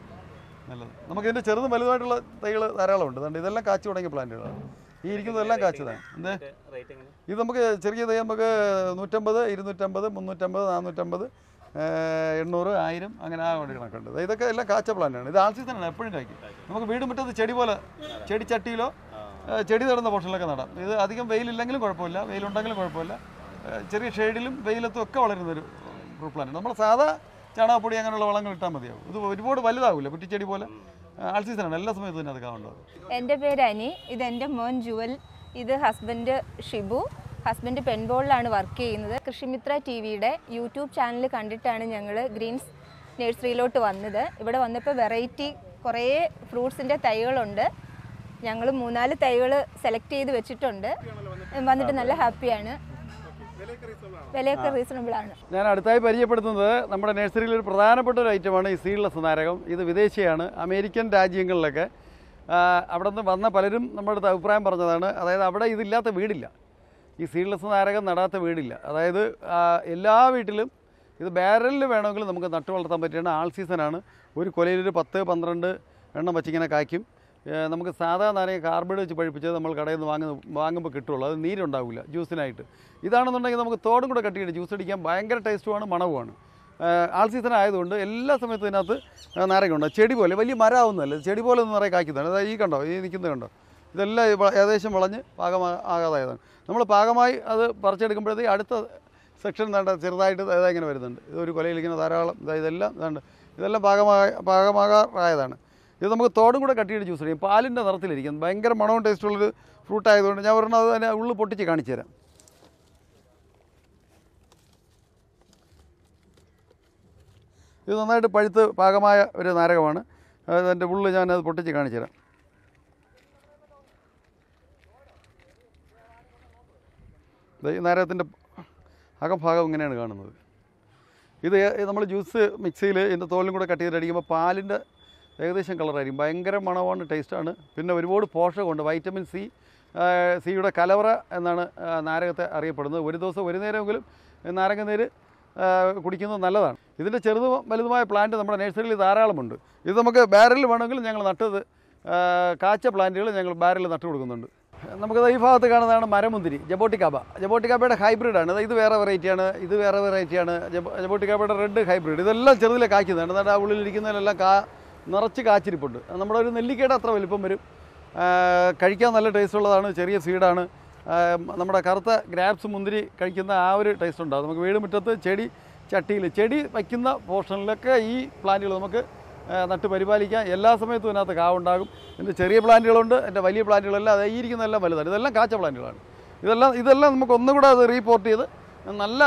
നല്ലത് നമുക്ക് ഇതിൻ്റെ ചെറുതും വലുതായിട്ടുള്ള തൈകൾ ധാരാളം ഉണ്ട് അതുകൊണ്ട് ഇതെല്ലാം കാച്ചു തുടങ്ങിയ പ്ലാന്റുകളാണ് ഈ ഇരിക്കുന്നതെല്ലാം കാച്ചതാണ് എന്തേ ഇത് നമുക്ക് ചെറിയ തൈ നമുക്ക് നൂറ്റമ്പത് ഇരുന്നൂറ്റമ്പത് മുന്നൂറ്റമ്പത് നാനൂറ്റമ്പത് എണ്ണൂറ് ആയിരം അങ്ങനെ ആ വണ്ടി കണക്കുണ്ട് ഇതൊക്കെ എല്ലാം കാച്ച പ്ലാന്റാണ് ഇത് ആൾ സീസണാണ് എപ്പോഴും കഴിക്കും നമുക്ക് വീടും മുറ്റത്ത് ചെടി പോലെ ചെടിച്ചട്ടിയിലോ ചെടി നടുന്ന പോർഷനിലൊക്കെ നടാം ഇത് അധികം വെയിലില്ലെങ്കിലും കുഴപ്പമില്ല വെയിലുണ്ടെങ്കിലും കുഴപ്പമില്ല ചെറിയ ഷെയ്ഡിലും വെയിലത്തും ഒക്കെ വളരുന്നൊരു ഫ്രൂട്ട് പ്ലാന്റ് നമ്മൾ സാധാ ചാണകപ്പൊടി അങ്ങനെയുള്ള വളങ്ങൾ ഇട്ടാൽ മതിയാവും ഇത് ഒരുപാട് വലുതാവില്ല കുറ്റിച്ചെടി പോലെ ആൾ സീസണാണ് എല്ലാ സമയത്തും തന്നെ അത് കാണുന്നത് എൻ്റെ പേര് അനി ഇത് എൻ്റെ മോൻ ജുവൽ ഇത് ഹസ്ബൻഡ് ഷിബു ഹസ്ബൻഡ് പെൺബോളിലാണ് വർക്ക് ചെയ്യുന്നത് കൃഷിമിത്ര ടി വിയുടെ യൂട്യൂബ് ചാനൽ കണ്ടിട്ടാണ് ഞങ്ങൾ ഗ്രീൻസ് നേഴ്സറിയിലോട്ട് വന്നത് ഇവിടെ വന്നപ്പോൾ വെറൈറ്റി കുറേ ഫ്രൂട്ട്സിൻ്റെ തൈകളുണ്ട് ഞങ്ങൾ മൂന്നാല് തൈകൾ സെലക്ട് ചെയ്ത് വെച്ചിട്ടുണ്ട് വന്നിട്ട് നല്ല ഹാപ്പിയാണ് വിലയൊക്കെ റീസണബിൾ ആണ് ഞാൻ അടുത്തായി പരിചയപ്പെടുത്തുന്നത് നമ്മുടെ നഴ്സറിയിൽ ഒരു പ്രധാനപ്പെട്ട ഒരു ഐറ്റമാണ് ഈ സീഡ്ലെസ് നാരകം ഇത് വിദേശിയാണ് അമേരിക്കൻ രാജ്യങ്ങളിലൊക്കെ അവിടെ നിന്ന് വന്ന പലരും നമ്മുടെ അടുത്ത് അഭിപ്രായം പറഞ്ഞതാണ് അതായത് അവിടെ ഇതില്ലാത്ത വീടില്ല ഈ സീഡ്ലെസ് നാരകം നടാത്ത വീടില്ല അതായത് എല്ലാ വീട്ടിലും ഇത് ബാരലിൽ വേണമെങ്കിൽ നമുക്ക് നട്ടു വളർത്താൻ പറ്റിയാണ് ആൾ സീസണാണ് ഒരു കൊലയിൽ ഒരു പത്ത് പന്ത്രണ്ട് എണ്ണം വച്ചിങ്ങനെ കായ്ക്കും നമുക്ക് സാധാ നാരങ്ങ കാർബൈഡ് വെച്ച് പഴിപ്പിച്ചത് നമ്മൾ കടയിൽ നിന്ന് വാങ്ങുന്ന വാങ്ങുമ്പോൾ കിട്ടുള്ളൂ അത് നീരുണ്ടാവില്ല ജ്യൂസിനായിട്ട് ഇതാണെന്നുണ്ടെങ്കിൽ നമുക്ക് തോടും കൂടെ കട്ട് ജ്യൂസ് അടിക്കാൻ ഭയങ്കര ടേസ്റ്റുമാണ് മണവുമാണ് ആൾ സീസൺ ആയതുകൊണ്ട് എല്ലാ സമയത്തും ഇതിനകത്ത് നാരങ്ങ ചെടി പോലെ വലിയ മരമാവുന്നതല്ല ചെടി പോലെ ഒന്ന് നിറയെ കായ്ക്കുന്നതാണ് അതായത് ഈ കണ്ടോ ഈ നിൽക്കുന്നത് കണ്ടോ ഇതെല്ലാം ഏകദേശം വളഞ്ഞ് പാകമാ ആകാതായതാണ് നമ്മൾ പാകമായി അത് പറിച്ചെടുക്കുമ്പോഴത്തേക്ക് അടുത്ത സെക്ഷൻ വേണ്ട ചെറുതായിട്ട് ഇതാ ഇങ്ങനെ വരുന്നുണ്ട് ഇത് ഒരു ധാരാളം ഇതാ ഇതെല്ലാം ഇതാണ് ഇതെല്ലാം പാകമായ പാകമാകാറായതാണ് ഇത് നമുക്ക് തോടും കൂടെ കട്ടിയിട്ട് ജ്യൂസ് അടിക്കും പാലിൻ്റെ നിറത്തിലിരിക്കും ഭയങ്കര മണവും ടേസ്റ്റുള്ളൊരു ഫ്രൂട്ട് ആയതുകൊണ്ട് ഞാൻ ഒരെണ്ണം അത് തന്നെ ഉള്ളു പൊട്ടിച്ച് കാണിച്ചു തരാം ഇത് നന്നായിട്ട് പഴുത്ത് പാകമായ ഒരു നാരകമാണ് അതിൻ്റെ ഉള്ളിൽ ഞാനത് പൊട്ടിച്ച് കാണിച്ചു തരാം ഈ നാരകത്തിൻ്റെ അകഭാഗം ഇങ്ങനെയാണ് കാണുന്നത് ഇത് നമ്മൾ ജ്യൂസ് മിക്സിയിൽ ഇതിൻ്റെ തോലും കൂടെ കട്ട് ചെയ്തിട്ടടിക്കുമ്പോൾ പാലിൻ്റെ ഏകദേശം കളറായിരിക്കും ഭയങ്കര മണമാണ് ടേസ്റ്റാണ് പിന്നെ ഒരുപാട് പോഷകമുണ്ട് വൈറ്റമിൻ സി സിയുടെ കലവറ എന്നാണ് നാരകത്തെ അറിയപ്പെടുന്നത് ഒരു ദിവസം ഒരു നേരമെങ്കിലും നാരങ്ങനീര് കുടിക്കുന്നത് നല്ലതാണ് ഇതിൻ്റെ ചെറുത് വലുതുമായ പ്ലാന്റ് നമ്മുടെ നേഴ്സറിയിൽ ധാരാളമുണ്ട് ഇത് നമുക്ക് ബാരലിൽ വേണമെങ്കിലും ഞങ്ങൾ നട്ടത് കാച്ച പ്ലാന്റുകൾ ഞങ്ങൾ ബാരലിൽ നട്ടു കൊടുക്കുന്നുണ്ട് നമുക്ക് ഈ ഭാഗത്ത് കാണുന്നതാണ് മരമുന്തിരി ജബോട്ടിക്കാബ ജബോട്ടിക്കാബയുടെ ഹൈബ്രിഡാണ് ഇത് വേറെ വെറൈറ്റിയാണ് ഇത് വേറെ വെറൈറ്റിയാണ് ജബോട്ടിക്കാബയുടെ റെഡ് ഹൈബ്രിഡ് ഇതെല്ലാം ചെറുതിലെ കായ്ക്കുന്നതാണ് എന്നിട്ട് ആ ഉള്ളിലിരിക്കുന്നതിലെല്ലാം കാ നിറച്ച് കാച്ചിരിപ്പുണ്ട് നമ്മുടെ ഒരു നെല്ലിക്കയുടെ അത്ര വലിപ്പം വരും കഴിക്കാൻ നല്ല ടേസ്റ്റ് ഉള്ളതാണ് ചെറിയ സീഡാണ് നമ്മുടെ കറുത്ത ഗ്രാപ്സ് മുന്തിരി കഴിക്കുന്ന ആ ഒരു ടേസ്റ്റ് ഉണ്ടാകും നമുക്ക് വീട് മുറ്റത്ത് ചെടി ചട്ടിയിൽ ചെടി വയ്ക്കുന്ന പോർഷനിലൊക്കെ ഈ പ്ലാന്റുകൾ നമുക്ക് നട്ട് പരിപാലിക്കാം എല്ലാ സമയത്തും ഇതിനകത്ത് കാവുണ്ടാകും എൻ്റെ ചെറിയ പ്ലാന്റുകളുണ്ട് എൻ്റെ വലിയ പ്ലാന്റുകളെല്ലാം അത് ഈ വലുതാണ് ഇതെല്ലാം കാച്ച പ്ലാന്റുകളാണ് ഇതെല്ലാം ഇതെല്ലാം നമുക്ക് ഒന്നുകൂടെ അത് റീപോർട്ട് ചെയ്ത് നല്ല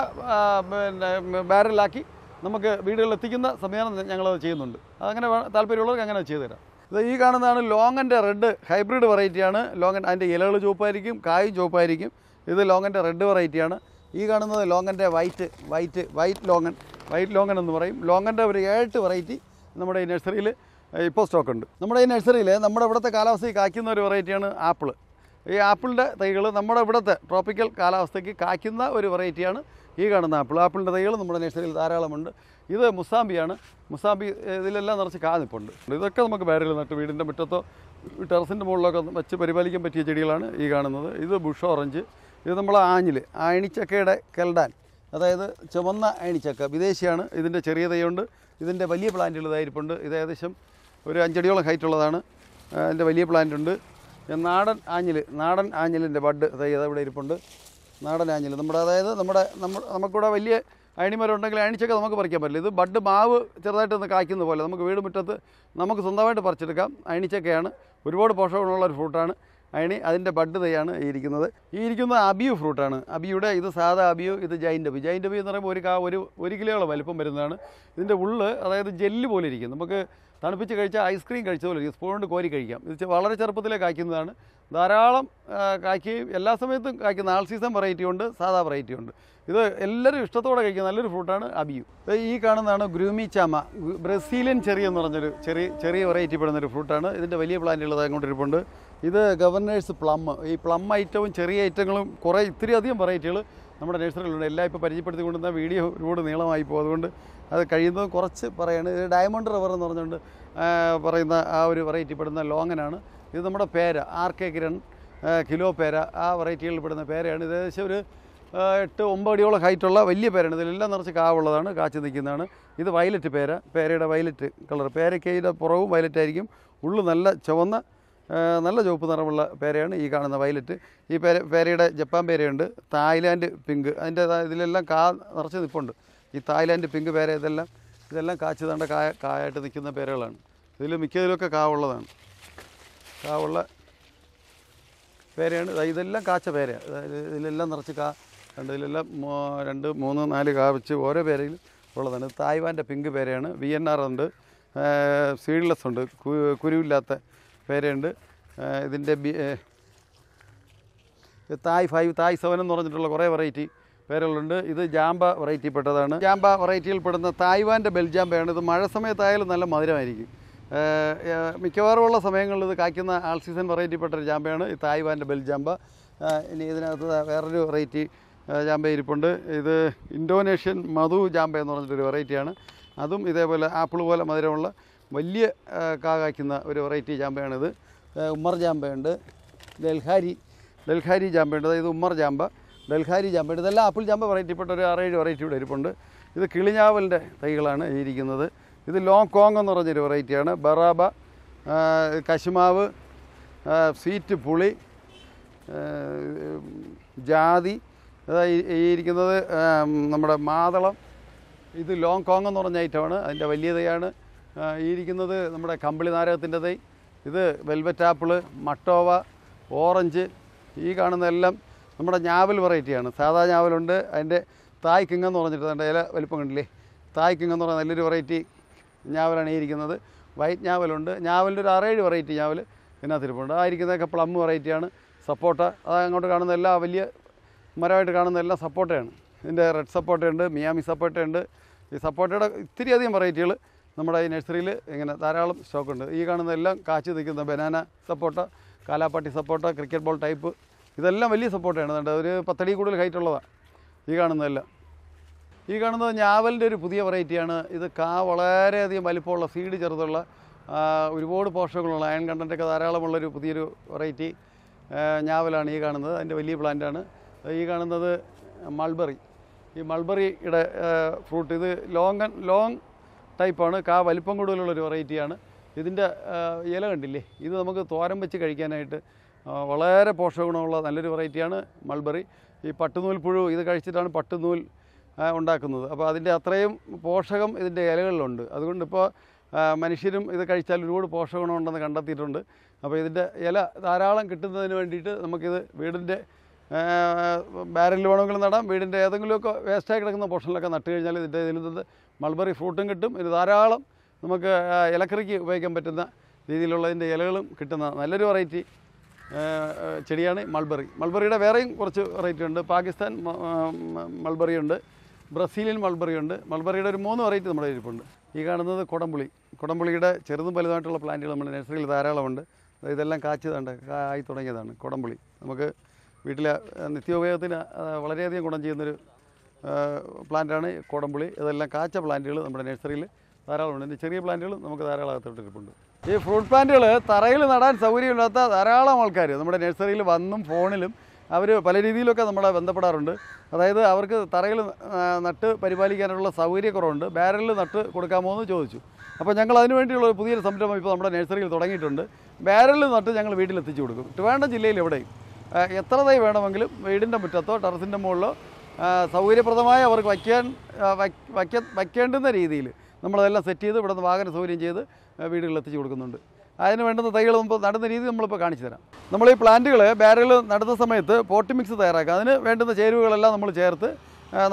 പിന്നെ ബാരലാക്കി നമുക്ക് വീടുകളിൽ എത്തിക്കുന്ന സംവിധാനം ഞങ്ങളത് ചെയ്യുന്നുണ്ട് അങ്ങനെ താല്പര്യമുള്ളവർക്ക് അങ്ങനെ ചെയ്തു തരാം ഇത് ഈ കാണുന്നതാണ് ലോങ്ങൻ്റെ റെഡ് ഹൈബ്രിഡ് വെറൈറ്റിയാണ് ലോങ്ങൻ അതിൻ്റെ ഇലകൾ ചുവപ്പായിരിക്കും കായും ചുവപ്പായിരിക്കും ഇത് ലോങ്ങൻ്റെ റെഡ് വെറൈറ്റിയാണ് ഈ കാണുന്നത് ലോങ്ങൻ്റെ white white white longan white longan എന്ന് പറയും ലോങ്ങൻ്റെ ഒരു ഏഴ് വെറൈറ്റി നമ്മുടെ ഈ നഴ്സറിയിൽ ഇപ്പോൾ സ്റ്റോക്ക് ഉണ്ട് നമ്മുടെ ഈ നഴ്സറിയിൽ നമ്മുടെ ഇവിടുത്തെ കാലാവസ്ഥയിൽ കായ്ക്കുന്ന ഒരു വെറൈറ്റിയാണ് ആപ്പിൾ ഈ ആപ്പിളിൻ്റെ തൈകൾ നമ്മുടെ ഇവിടുത്തെ ട്രോപ്പിക്കൽ കാലാവസ്ഥയ്ക്ക് കായ്ക്കുന്ന ഒരു വെറൈറ്റിയാണ് ഈ കാണുന്ന ആപ്പിൾ ആപ്പിളിൻ്റെ തൈകൾ നമ്മുടെ നേഴ്സറിയിൽ ധാരാളമുണ്ട് ഇത് മുസാമ്പിയാണ് മുസാമ്പി ഇതിലെല്ലാം നിറച്ച് കാതിപ്പുണ്ട് ഇതൊക്കെ നമുക്ക് ബാരലിൽ നട്ട് വീടിൻ്റെ മുറ്റത്തോ ടെറസിൻ്റെ മുകളിലൊക്കെ വെച്ച് പരിപാലിക്കാൻ പറ്റിയ ചെടികളാണ് ഈ കാണുന്നത് ഇത് ബുഷ് ഓറഞ്ച് ഇത് നമ്മൾ ആഞ്ഞിൽ ആണിച്ചക്കയുടെ കെൽഡാൻ അതായത് ചുവന്ന ആണിച്ചക്ക വിദേശിയാണ് ഇതിൻ്റെ ചെറിയ തൈയുണ്ട് ഇതിൻ്റെ വലിയ പ്ലാന്റുകൾ ഇത് ഏകദേശം ഒരു അഞ്ചടിയോളം ഹൈറ്റ് ഉള്ളതാണ് അതിൻ്റെ വലിയ പ്ലാന്റ് ഉണ്ട് നാടൻ ആഞ്ഞിൽ നാടൻ ആഞ്ഞിലിൻ്റെ ബഡ് തൈ ഇവിടെ ഇരിപ്പുണ്ട് നാടൻ ആഞ്ഞിൽ നമ്മുടെ അതായത് നമ്മുടെ നമ്മൾ നമുക്കിവിടെ വലിയ അയണിമരം ഉണ്ടെങ്കിൽ അയണിച്ചൊക്കെ നമുക്ക് പറിക്കാൻ പറ്റില്ല ഇത് ബഡ് മാവ് ചെറുതായിട്ട് ഒന്ന് കായ്ക്കുന്ന പോലെ നമുക്ക് വീട് മുറ്റത്ത് നമുക്ക് സ്വന്തമായിട്ട് പറിച്ചെടുക്കാം അയണിച്ചൊക്കെയാണ് ഒരുപാട് പോഷകമുള്ള ഒരു ഫ്രൂട്ടാണ് അയണി അതിൻ്റെ ബഡ് തൈയാണ് ഇരിക്കുന്നത് ഈ ഇരിക്കുന്നത് അബിയു ഫ്രൂട്ടാണ് അബിയുടെ ഇത് സാധാ അബിയു ഇത് ജൈൻ്റ് അബി ജൈൻ്റ് അബി എന്ന് പറയുമ്പോൾ ഒരു കാ ഒരു ഒരു കിലോയോളം വലിപ്പം വരുന്നതാണ് ഇതിൻ്റെ ഉള്ള് അതായത് ജെല്ല് പോലെ ഇരിക്കും നമുക്ക് തണുപ്പിച്ച് കഴിച്ചാൽ ഐസ്ക്രീം കഴിച്ചതുപോലെ സ്പൂൺ കൊണ്ട് കോരി കഴിക്കാം ഇത് വളരെ ചെറുപ്പത്തിലേ കായ്ക്കുന്നതാണ് ധാരാളം കായ്ക്കുകയും എല്ലാ സമയത്തും കായ്ക്കുന്ന ആൾ സീസൺ വെറൈറ്റി ഉണ്ട് സാധാ വെറൈറ്റി ഉണ്ട് ഇത് എല്ലാവരും ഇഷ്ടത്തോടെ കഴിക്കുന്ന നല്ലൊരു ഫ്രൂട്ടാണ് അബിയു ഈ കാണുന്നതാണ് ഗ്രൂമി ചാമ ബ്രസീലിയൻ ചെറിയ എന്ന് പറഞ്ഞൊരു ചെറിയ ചെറിയ വെറൈറ്റി പെടുന്ന ഒരു ഫ്രൂട്ടാണ് ഇതിൻ്റെ വലിയ പ്ലാന്റുള്ളത് അങ്ങോട്ടിരിപ്പുണ്ട് ഇത് ഗവർണേഴ്സ് പ്ലം ഈ പ്ലം ഐറ്റവും ചെറിയ ഐറ്റങ്ങളും കുറേ ഇത്തിരി അധികം വെറൈറ്റികൾ നമ്മുടെ നഴ്സറികളുണ്ട് എല്ലാം ഇപ്പോൾ പരിചയപ്പെടുത്തി കൊണ്ടുവന്ന വീഡിയോ ഒരുപാട് നീളമായി പോകും അതുകൊണ്ട് അത് കഴിയുന്നത് കുറച്ച് പറയാണ് ഇത് ഡയമണ്ട് റബ്ബർ എന്ന് പറഞ്ഞുകൊണ്ട് പറയുന്ന ആ ഒരു വെറൈറ്റി പെടുന്ന ലോങ്ങനാണ് ഇത് നമ്മുടെ പേര ആർ കെ കിരൺ കിലോ പേര ആ വെറൈറ്റികളിൽ പെടുന്ന പേരയാണ് ഇത് ഏകദേശം ഒരു എട്ട് ഒമ്പത് അടിയോളം ഹൈറ്റുള്ള വലിയ പേരാണ് ഇതിലെല്ലാം നിറച്ച് കാവുള്ളതാണ് കാച്ചു നിൽക്കുന്നതാണ് ഇത് വയലറ്റ് പേര പേരയുടെ വയലറ്റ് കളർ പേരക്കയുടെ പുറവും വയലറ്റ് ആയിരിക്കും ഉള്ളു നല്ല ചുവന്ന നല്ല ചുവപ്പ് നിറമുള്ള പേരയാണ് ഈ കാണുന്ന വയലറ്റ് ഈ പേര പേരയുടെ ജപ്പാൻ പേരയുണ്ട് തായ്ലാൻഡ് പിങ്ക് അതിൻ്റെ ഇതിലെല്ലാം കാ നിറച്ച് നിൽപ്പുണ്ട് ഈ തായ്ലാൻഡ് പിങ്ക് പേര ഇതെല്ലാം ഇതെല്ലാം കാച്ചു തണ്ട കായ കായായിട്ട് നിൽക്കുന്ന പേരകളാണ് ഇതിൽ മിക്കതിലൊക്കെ കാവുള്ളതാണ് കാവുള്ള പേരയാണ് ഇതെല്ലാം കാച്ച പേരയാണ് അതായത് ഇതിലെല്ലാം നിറച്ച് കാ രണ്ട് ഇതിലെല്ലാം രണ്ട് മൂന്ന് നാല് കാ വെച്ച് ഓരോ പേരയിലും ഉള്ളതാണ് തായ്വാൻ്റെ പിങ്ക് പേരയാണ് വി എൻ ആർ ഉണ്ട് സീഡ്ലെസ് ഉണ്ട് കുരുവില്ലാത്ത പേരയുണ്ട് ഇതിൻ്റെ B Thai five Thai seven എന്ന് പറഞ്ഞിട്ടുള്ള കുറേ വെറൈറ്റി പേരുകളുണ്ട് ഇത് ജാമ്പ വെറൈറ്റി പെട്ടതാണ് ജാമ്പ വെറൈറ്റിയിൽ പെടുന്ന തായ്വാൻ്റെ ബെൽജാമ്പയാണ് ഇത് മഴ സമയത്തായാലും നല്ല മധുരമായിരിക്കും മിക്കവാറും ഉള്ള സമയങ്ങളിൽ ഇത് കായ്ക്കുന്ന ആൾ സീസൺ വെറൈറ്റി പെട്ട ഒരു ജാമ്പയാണ് ഈ തായ്വാൻ്റെ ബെൽജാമ്പ ഇനി ഇതിനകത്ത് വേറൊരു വെറൈറ്റി ജാമ്പ ഇരിപ്പുണ്ട് ഇത് ഇൻഡോനേഷ്യൻ മധു ജാമ്പ എന്ന് പറഞ്ഞിട്ടൊരു വെറൈറ്റിയാണ് അതും ഇതേപോലെ ആപ്പിൾ പോലെ മധുരമുള്ള വലിയ കാ കായ്ക്കുന്ന ഒരു വെറൈറ്റി ജാമ്പയാണിത് ഉമ്മർ ജാമ്പയുണ്ട് ഡൽഹാരി ഡൽഹാരി ജാമ്പയുണ്ട് അതായത് ഉമ്മർ ജാമ്പ ഡൽഹാരി ജാമ്പ ഇതെല്ലാം ആപ്പിൾ ജാമ്പ വെറൈറ്റിപ്പെട്ട ഒരു ആറേഴ് വെറൈറ്റിയുടെ ഇരിപ്പുണ്ട് ഇത് കിളിഞ്ഞാവലിൻ്റെ തൈകളാണ് ഇരിക്കുന്നത് ഇത് ലോങ് കോങ് എന്ന് പറഞ്ഞൊരു വെറൈറ്റിയാണ് ബറാബ കശുമാവ് സീറ്റ് പുളി ജാതി ഈ ഇരിക്കുന്നത് നമ്മുടെ മാതളം ഇത് ലോങ് കോങ് എന്ന് പറഞ്ഞ ഐറ്റമാണ് അതിൻ്റെ വലിയ തൈയാണ് ഈ ഇരിക്കുന്നത് നമ്മുടെ കമ്പിളി നാരകത്തിൻ്റെ തൈ ഇത് വെൽവെറ്റ് ആപ്പിള് മട്ടോവ ഓറഞ്ച് ഈ കാണുന്ന എല്ലാം നമ്മുടെ ഞാവൽ വെറൈറ്റിയാണ് സാധാ ഞാവലുണ്ട് അതിൻ്റെ തായ് കിങ് എന്ന് പറഞ്ഞിട്ട് അതിൻ്റെ ഇല വലിപ്പം കണ്ടില്ലേ തായ് കിങ് എന്ന് പറയുന്ന നല്ലൊരു വെറൈറ്റി ഞാവലാണ് ഈ ഇരിക്കുന്നത് വൈറ്റ് ഞാവലുണ്ട് ഞാവലിൻ്റെ ഒരു ആറേഴ് വെറൈറ്റി ഞാവൽ ഇതിനകത്തിരിപ്പുണ്ട് ആ ഇരിക്കുന്നതൊക്കെ പ്ലം വെറൈറ്റിയാണ് സപ്പോട്ട അത് അങ്ങോട്ട് കാണുന്ന എല്ലാ വലിയ മരമായിട്ട് കാണുന്ന എല്ലാം സപ്പോട്ടയാണ് ഇതിൻ്റെ റെഡ് സപ്പോട്ടയുണ്ട് മിയാമി സപ്പോട്ടയുണ്ട് ഈ സപ്പോട്ടയുടെ ഇത്തിരി അധികം വെറൈറ്റികൾ നമ്മുടെ ഈ നഴ്സറിയിൽ ഇങ്ങനെ ധാരാളം സ്റ്റോക്കുണ്ട് ഈ കാണുന്ന എല്ലാം കാച്ചു നിൽക്കുന്ന ബനാന സപ്പോട്ട കാലാപ്പാട്ടി സപ്പോട്ട ക്രിക്കറ്റ് ബോൾ ടൈപ്പ് ഇതെല്ലാം വലിയ സപ്പോർട്ടാണ് കണ്ട ഒരു പത്തടി കൂടുതൽ ഹൈറ്റ് ഉള്ളതാണ് ഈ കാണുന്നതെല്ലാം ഈ കാണുന്നത് ഞാവലിൻ്റെ ഒരു പുതിയ വെറൈറ്റിയാണ് ഇത് കാ വളരെയധികം വലിപ്പമുള്ള സീഡ് ചെറുതുള്ള ഒരുപാട് പോഷകങ്ങളുള്ള അയൺ കണ്ടൻറ്റൊക്കെ ധാരാളമുള്ളൊരു പുതിയൊരു വെറൈറ്റി ഞാവലാണ് ഈ കാണുന്നത് അതിൻ്റെ വലിയ പ്ലാന്റാണ് ഈ കാണുന്നത് മൾബറി ഈ മൾബറിയുടെ ഫ്രൂട്ട് ഇത് ലോങ് ലോങ് ടൈപ്പാണ് കാ വലിപ്പം കൂടുതലുള്ളൊരു വെറൈറ്റിയാണ് ഇതിൻ്റെ ഇല കണ്ടില്ലേ ഇത് നമുക്ക് തോരൻ വെച്ച് കഴിക്കാനായിട്ട് വളരെ പോഷകഗുണമുള്ള നല്ലൊരു വെറൈറ്റിയാണ് മൾബറി ഈ പട്ടുനൂൽ പുഴു ഇത് കഴിച്ചിട്ടാണ് പട്ടുനൂൽ ഉണ്ടാക്കുന്നത് അപ്പോൾ അതിൻ്റെ അത്രയും പോഷകം ഇതിൻ്റെ ഇലകളിലുണ്ട് അതുകൊണ്ട് ഇപ്പോൾ മനുഷ്യരും ഇത് കഴിച്ചാൽ ഒരുപാട് പോഷകഗുണമുണ്ടെന്ന് കണ്ടെത്തിയിട്ടുണ്ട് അപ്പോൾ ഇതിൻ്റെ ഇല ധാരാളം കിട്ടുന്നതിന് വേണ്ടിയിട്ട് നമുക്കിത് വീടിൻ്റെ ബാരലിൽ വേണമെങ്കിലും നടാം വീടിൻ്റെ ഏതെങ്കിലുമൊക്കെ വേസ്റ്റായി കിടക്കുന്ന പോർഷനിലൊക്കെ നട്ട് കഴിഞ്ഞാൽ ഇതിൻ്റെ ഇതിൽ നിന്ന് മൾബറി ഫ്രൂട്ടും കിട്ടും ഇത് ധാരാളം നമുക്ക് ഇലക്കറിക്ക് ഉപയോഗിക്കാൻ പറ്റുന്ന രീതിയിലുള്ളതിൻ്റെ ഇലകളും കിട്ടുന്ന നല്ലൊരു വെറൈറ്റി ചെടിയാണ് മൾബറി മൾബറിയുടെ വേറെയും കുറച്ച് വെറൈറ്റി ഉണ്ട് പാകിസ്ഥാൻ മൾബറി ഉണ്ട് ബ്രസീലിയൻ മൾബറി ഉണ്ട് മൾബറിയുടെ ഒരു മൂന്ന് വെറൈറ്റി നമ്മുടെ ഇരിപ്പുണ്ട് ഈ കാണുന്നത് കുടംപുളി കുടംപുളിയുടെ ചെറുതും വലുതായിട്ടുള്ള പ്ലാന്റുകൾ നമ്മുടെ നഴ്സറിയിൽ ധാരാളമുണ്ട് ഇതെല്ലാം കാച്ചതുണ്ട് ആയി തുടങ്ങിയതാണ് കുടംപുളി നമുക്ക് വീട്ടിലെ നിത്യോപയോഗത്തിന് വളരെയധികം ഗുണം ചെയ്യുന്നൊരു പ്ലാന്റാണ് കുടംപുളി ഇതെല്ലാം കാച്ച പ്ലാന്റുകൾ നമ്മുടെ നഴ്സറിയിൽ ധാരാളമുണ്ട് ചെറിയ പ്ലാന്റുകൾ നമുക്ക് ധാരാളം അകത്തോട്ടിരിപ്പുണ്ട് ഈ ഫ്രൂട്ട് പ്ലാന്റുകൾ തറയിൽ നടാൻ സൗകര്യമില്ലാത്ത ധാരാളം ആൾക്കാർ നമ്മുടെ നഴ്സറിയിൽ വന്നും ഫോണിലും അവർ പല രീതിയിലൊക്കെ നമ്മളെ ബന്ധപ്പെടാറുണ്ട് അതായത് അവർക്ക് തറയിൽ നട്ട് പരിപാലിക്കാനുള്ള സൗകര്യക്കുറവുണ്ട് ബാരലിൽ നട്ട് കൊടുക്കാമോ എന്ന് ചോദിച്ചു അപ്പോൾ ഞങ്ങൾ അതിന് വേണ്ടിയുള്ള ഒരു പുതിയൊരു സംരംഭം ഇപ്പോൾ നമ്മുടെ നഴ്സറിയിൽ തുടങ്ങിയിട്ടുണ്ട് ബാരലിൽ നട്ട് ഞങ്ങൾ വീട്ടിലെത്തിച്ചു കൊടുക്കും ട്രിവാൻഡ്രം ജില്ലയിൽ എവിടെയും എത്ര തൈ വേണമെങ്കിലും വീടിൻ്റെ മുറ്റത്തോ ടെറസിൻ്റെ മുകളിലോ സൗകര്യപ്രദമായി അവർക്ക് വയ്ക്കാൻ വയ്ക്കേണ്ടുന്ന രീതിയിൽ നമ്മളതെല്ലാം സെറ്റ് ചെയ്ത് ഇവിടുന്ന് വാഹന സൗകര്യം ചെയ്ത് വീടുകളിൽ എത്തിച്ചു കൊടുക്കുന്നുണ്ട് അതിന് വേണ്ടുന്ന തൈകൾ മുമ്പ് നടുന്ന രീതി നമ്മളിപ്പോൾ കാണിച്ചു തരാം നമ്മൾ ഈ പ്ലാന്റുകൾ ബാരലിൽ നടുന്ന സമയത്ത് പോട്ടി മിക്സ് തയ്യാറാക്കുക അതിന് വേണ്ടുന്ന ചേരുവകളെല്ലാം നമ്മൾ ചേർത്ത്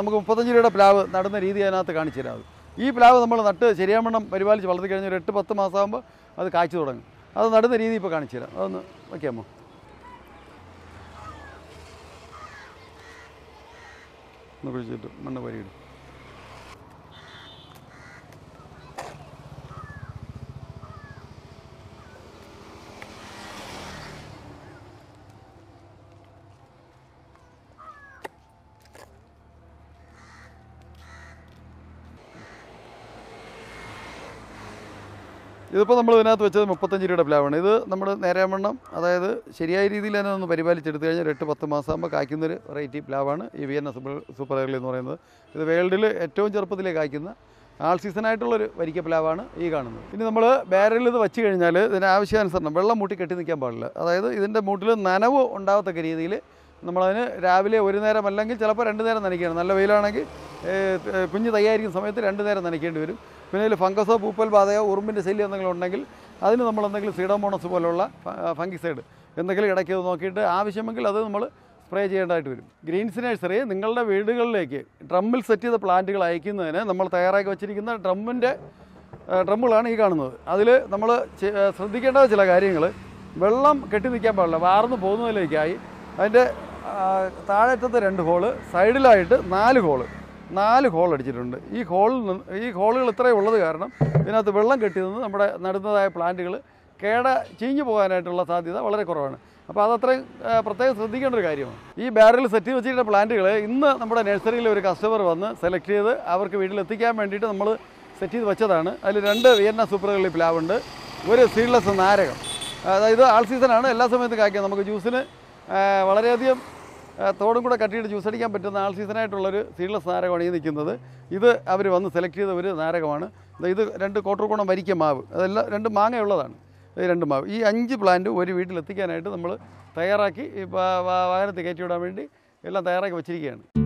നമുക്ക് മുപ്പത്തഞ്ച് രൂപയുടെ പ്ലാവ് നടുന്ന രീതി അതിനകത്ത് കാണിച്ചു തരാം ഈ പ്ലാവ് നമ്മൾ നട്ട് ശരിയാമണ്ണം പരിപാലിച്ച് വളർത്തി കഴിഞ്ഞ ഒരു എട്ട് പത്ത് മാസമാകുമ്പോൾ അത് കാഴ്ച തുടങ്ങും അത് നടുന്ന രീതി ഇപ്പോൾ കാണിച്ചു തരാം അതൊന്ന് വയ്ക്കാമോ ഒന്ന് കുഴിച്ചിട്ട് മണ്ണ് പരിയിടും ഇതിപ്പോൾ നമ്മൾ ഇതിനകത്ത് വെച്ചത് മുപ്പത്തഞ്ച് രൂപയുടെ പ്ലാവാണ് ഇത് നമ്മൾ നേരാമണ്ണം അതായത് ശരിയായ രീതിയിൽ തന്നെ ഒന്ന് പരിപാലിച്ചെടുത്ത് കഴിഞ്ഞാൽ എട്ട് പത്ത് ആകുമ്പോൾ കായ്ക്കുന്നൊരു വെറൈറ്റി പ്ലാവാണ് ഈ V N S super early എന്ന് പറയുന്നത് ഇത് വേൾഡിൽ ഏറ്റവും ചെറുപ്പത്തിലേ കായ്ക്കുന്ന ആൾ സീസണായിട്ടുള്ളൊരു വരിക്ക പ്ലാവാണ് ഈ കാണുന്നത് ഇനി നമ്മൾ ബാരലിൽ ഇത് വെച്ച് കഴിഞ്ഞാൽ ഇതിന് ആവശ്യാനുസരണം വെള്ളം മൂട്ടി കെട്ടി നിൽക്കാൻ പാടില്ല അതായത് ഇതിൻ്റെ മൂട്ടിൽ നനവ് ഉണ്ടാകത്തക്ക രീതിയിൽ നമ്മളതിന് രാവിലെ ഒരു നേരം അല്ലെങ്കിൽ ചിലപ്പോൾ രണ്ട് നേരം നനയ്ക്കണം നല്ല വെയിലാണെങ്കിൽ കുഞ്ഞ് തയ്യായിരിക്കുന്ന സമയത്ത് രണ്ട് നേരം നനയ്ക്കേണ്ടി വരും പിന്നെ അതിൽ ഫംഗസോ പൂപ്പൽ ബാധയോ ഉറുമ്പിൻ്റെ ശല്യം എന്തെങ്കിലും ഉണ്ടെങ്കിൽ അതിന് നമ്മൾ എന്തെങ്കിലും സീഡോമോണസ് പോലുള്ള ഫംഗിസൈഡ് എന്തെങ്കിലും ഇടയ്ക്ക് നോക്കിയിട്ട് ആവശ്യമെങ്കിൽ അത് നമ്മൾ സ്പ്രേ ചെയ്യേണ്ടതായിട്ട് വരും ഗ്രീൻസ് നഴ്സറി നിങ്ങളുടെ വീടുകളിലേക്ക് ഡ്രമ്മിൽ സെറ്റ് ചെയ്ത പ്ലാന്റുകൾ അയക്കുന്നതിന് നമ്മൾ തയ്യാറാക്കി വെച്ചിരിക്കുന്ന ഡ്രമ്മിൻ്റെ ഡ്രമ്മുകളാണ് ഈ കാണുന്നത് അതിൽ നമ്മൾ ശ്രദ്ധിക്കേണ്ട ചില കാര്യങ്ങൾ വെള്ളം കെട്ടി നിൽക്കാൻ പാടില്ല വാർന്നു പോകുന്നതിലേക്കായി അതിൻ്റെ താഴേറ്റത്ത് രണ്ട് ഹോള് സൈഡിലായിട്ട് നാല് ഹോള് നാല് ഹോൾ അടിച്ചിട്ടുണ്ട് ഈ ഹോളിൽ നിന്ന് ഈ ഹോളുകൾ ഇത്രയും ഉള്ളത് കാരണം ഇതിനകത്ത് വെള്ളം കെട്ടി നിന്ന് നമ്മുടെ നടുന്നതായ പ്ലാന്റുകൾ കേട ചീഞ്ഞു പോകാനായിട്ടുള്ള സാധ്യത വളരെ കുറവാണ് അപ്പോൾ അതത്രയും പ്രത്യേകം ശ്രദ്ധിക്കേണ്ട ഒരു കാര്യമാണ് ഈ ബാരൽ സെറ്റ് ചെയ്ത് വെച്ചിട്ടുള്ള പ്ലാന്റുകൾ ഇന്ന് നമ്മുടെ നഴ്സറിയിൽ ഒരു കസ്റ്റമർ വന്ന് സെലക്ട് ചെയ്ത് അവർക്ക് വീട്ടിലെത്തിക്കാൻ വേണ്ടിയിട്ട് നമ്മൾ സെറ്റ് ചെയ്ത് വെച്ചതാണ് അതിൽ രണ്ട് വിയന്ന സൂപ്പറുകളിൽ പ്ലാവുണ്ട് ഒരു സീഡ്ലെസ് നാരകം അതായത് ആൾ സീസണാണ് എല്ലാ സമയത്തും കായ്ക്കുക നമുക്ക് ജ്യൂസിന് വളരെയധികം തോടും കൂടെ കട്ടിയിട്ട് ജ്യൂസ് അടിക്കാൻ പറ്റുന്ന ആൾ സീസണായിട്ടുള്ളൊരു സീഡ്ലെസ് നാരകമാണ് ഈ നിൽക്കുന്നത് ഇത് അവർ വന്ന് സെലക്ട് ചെയ്ത ഒരു നാരകമാണ് ഇത് രണ്ട് കോട്ടർകോണം വരിക്ക മാവ് അതെല്ലാം രണ്ട് മാങ്ങയുള്ളതാണ് ഈ രണ്ട് മാവ് ഈ അഞ്ച് പ്ലാന്റ് ഒരു വീട്ടിലെത്തിക്കാനായിട്ട് നമ്മൾ തയ്യാറാക്കി വാഹനത്തിൽ കയറ്റി വിടാൻ വേണ്ടി എല്ലാം തയ്യാറാക്കി വെച്ചിരിക്കുകയാണ്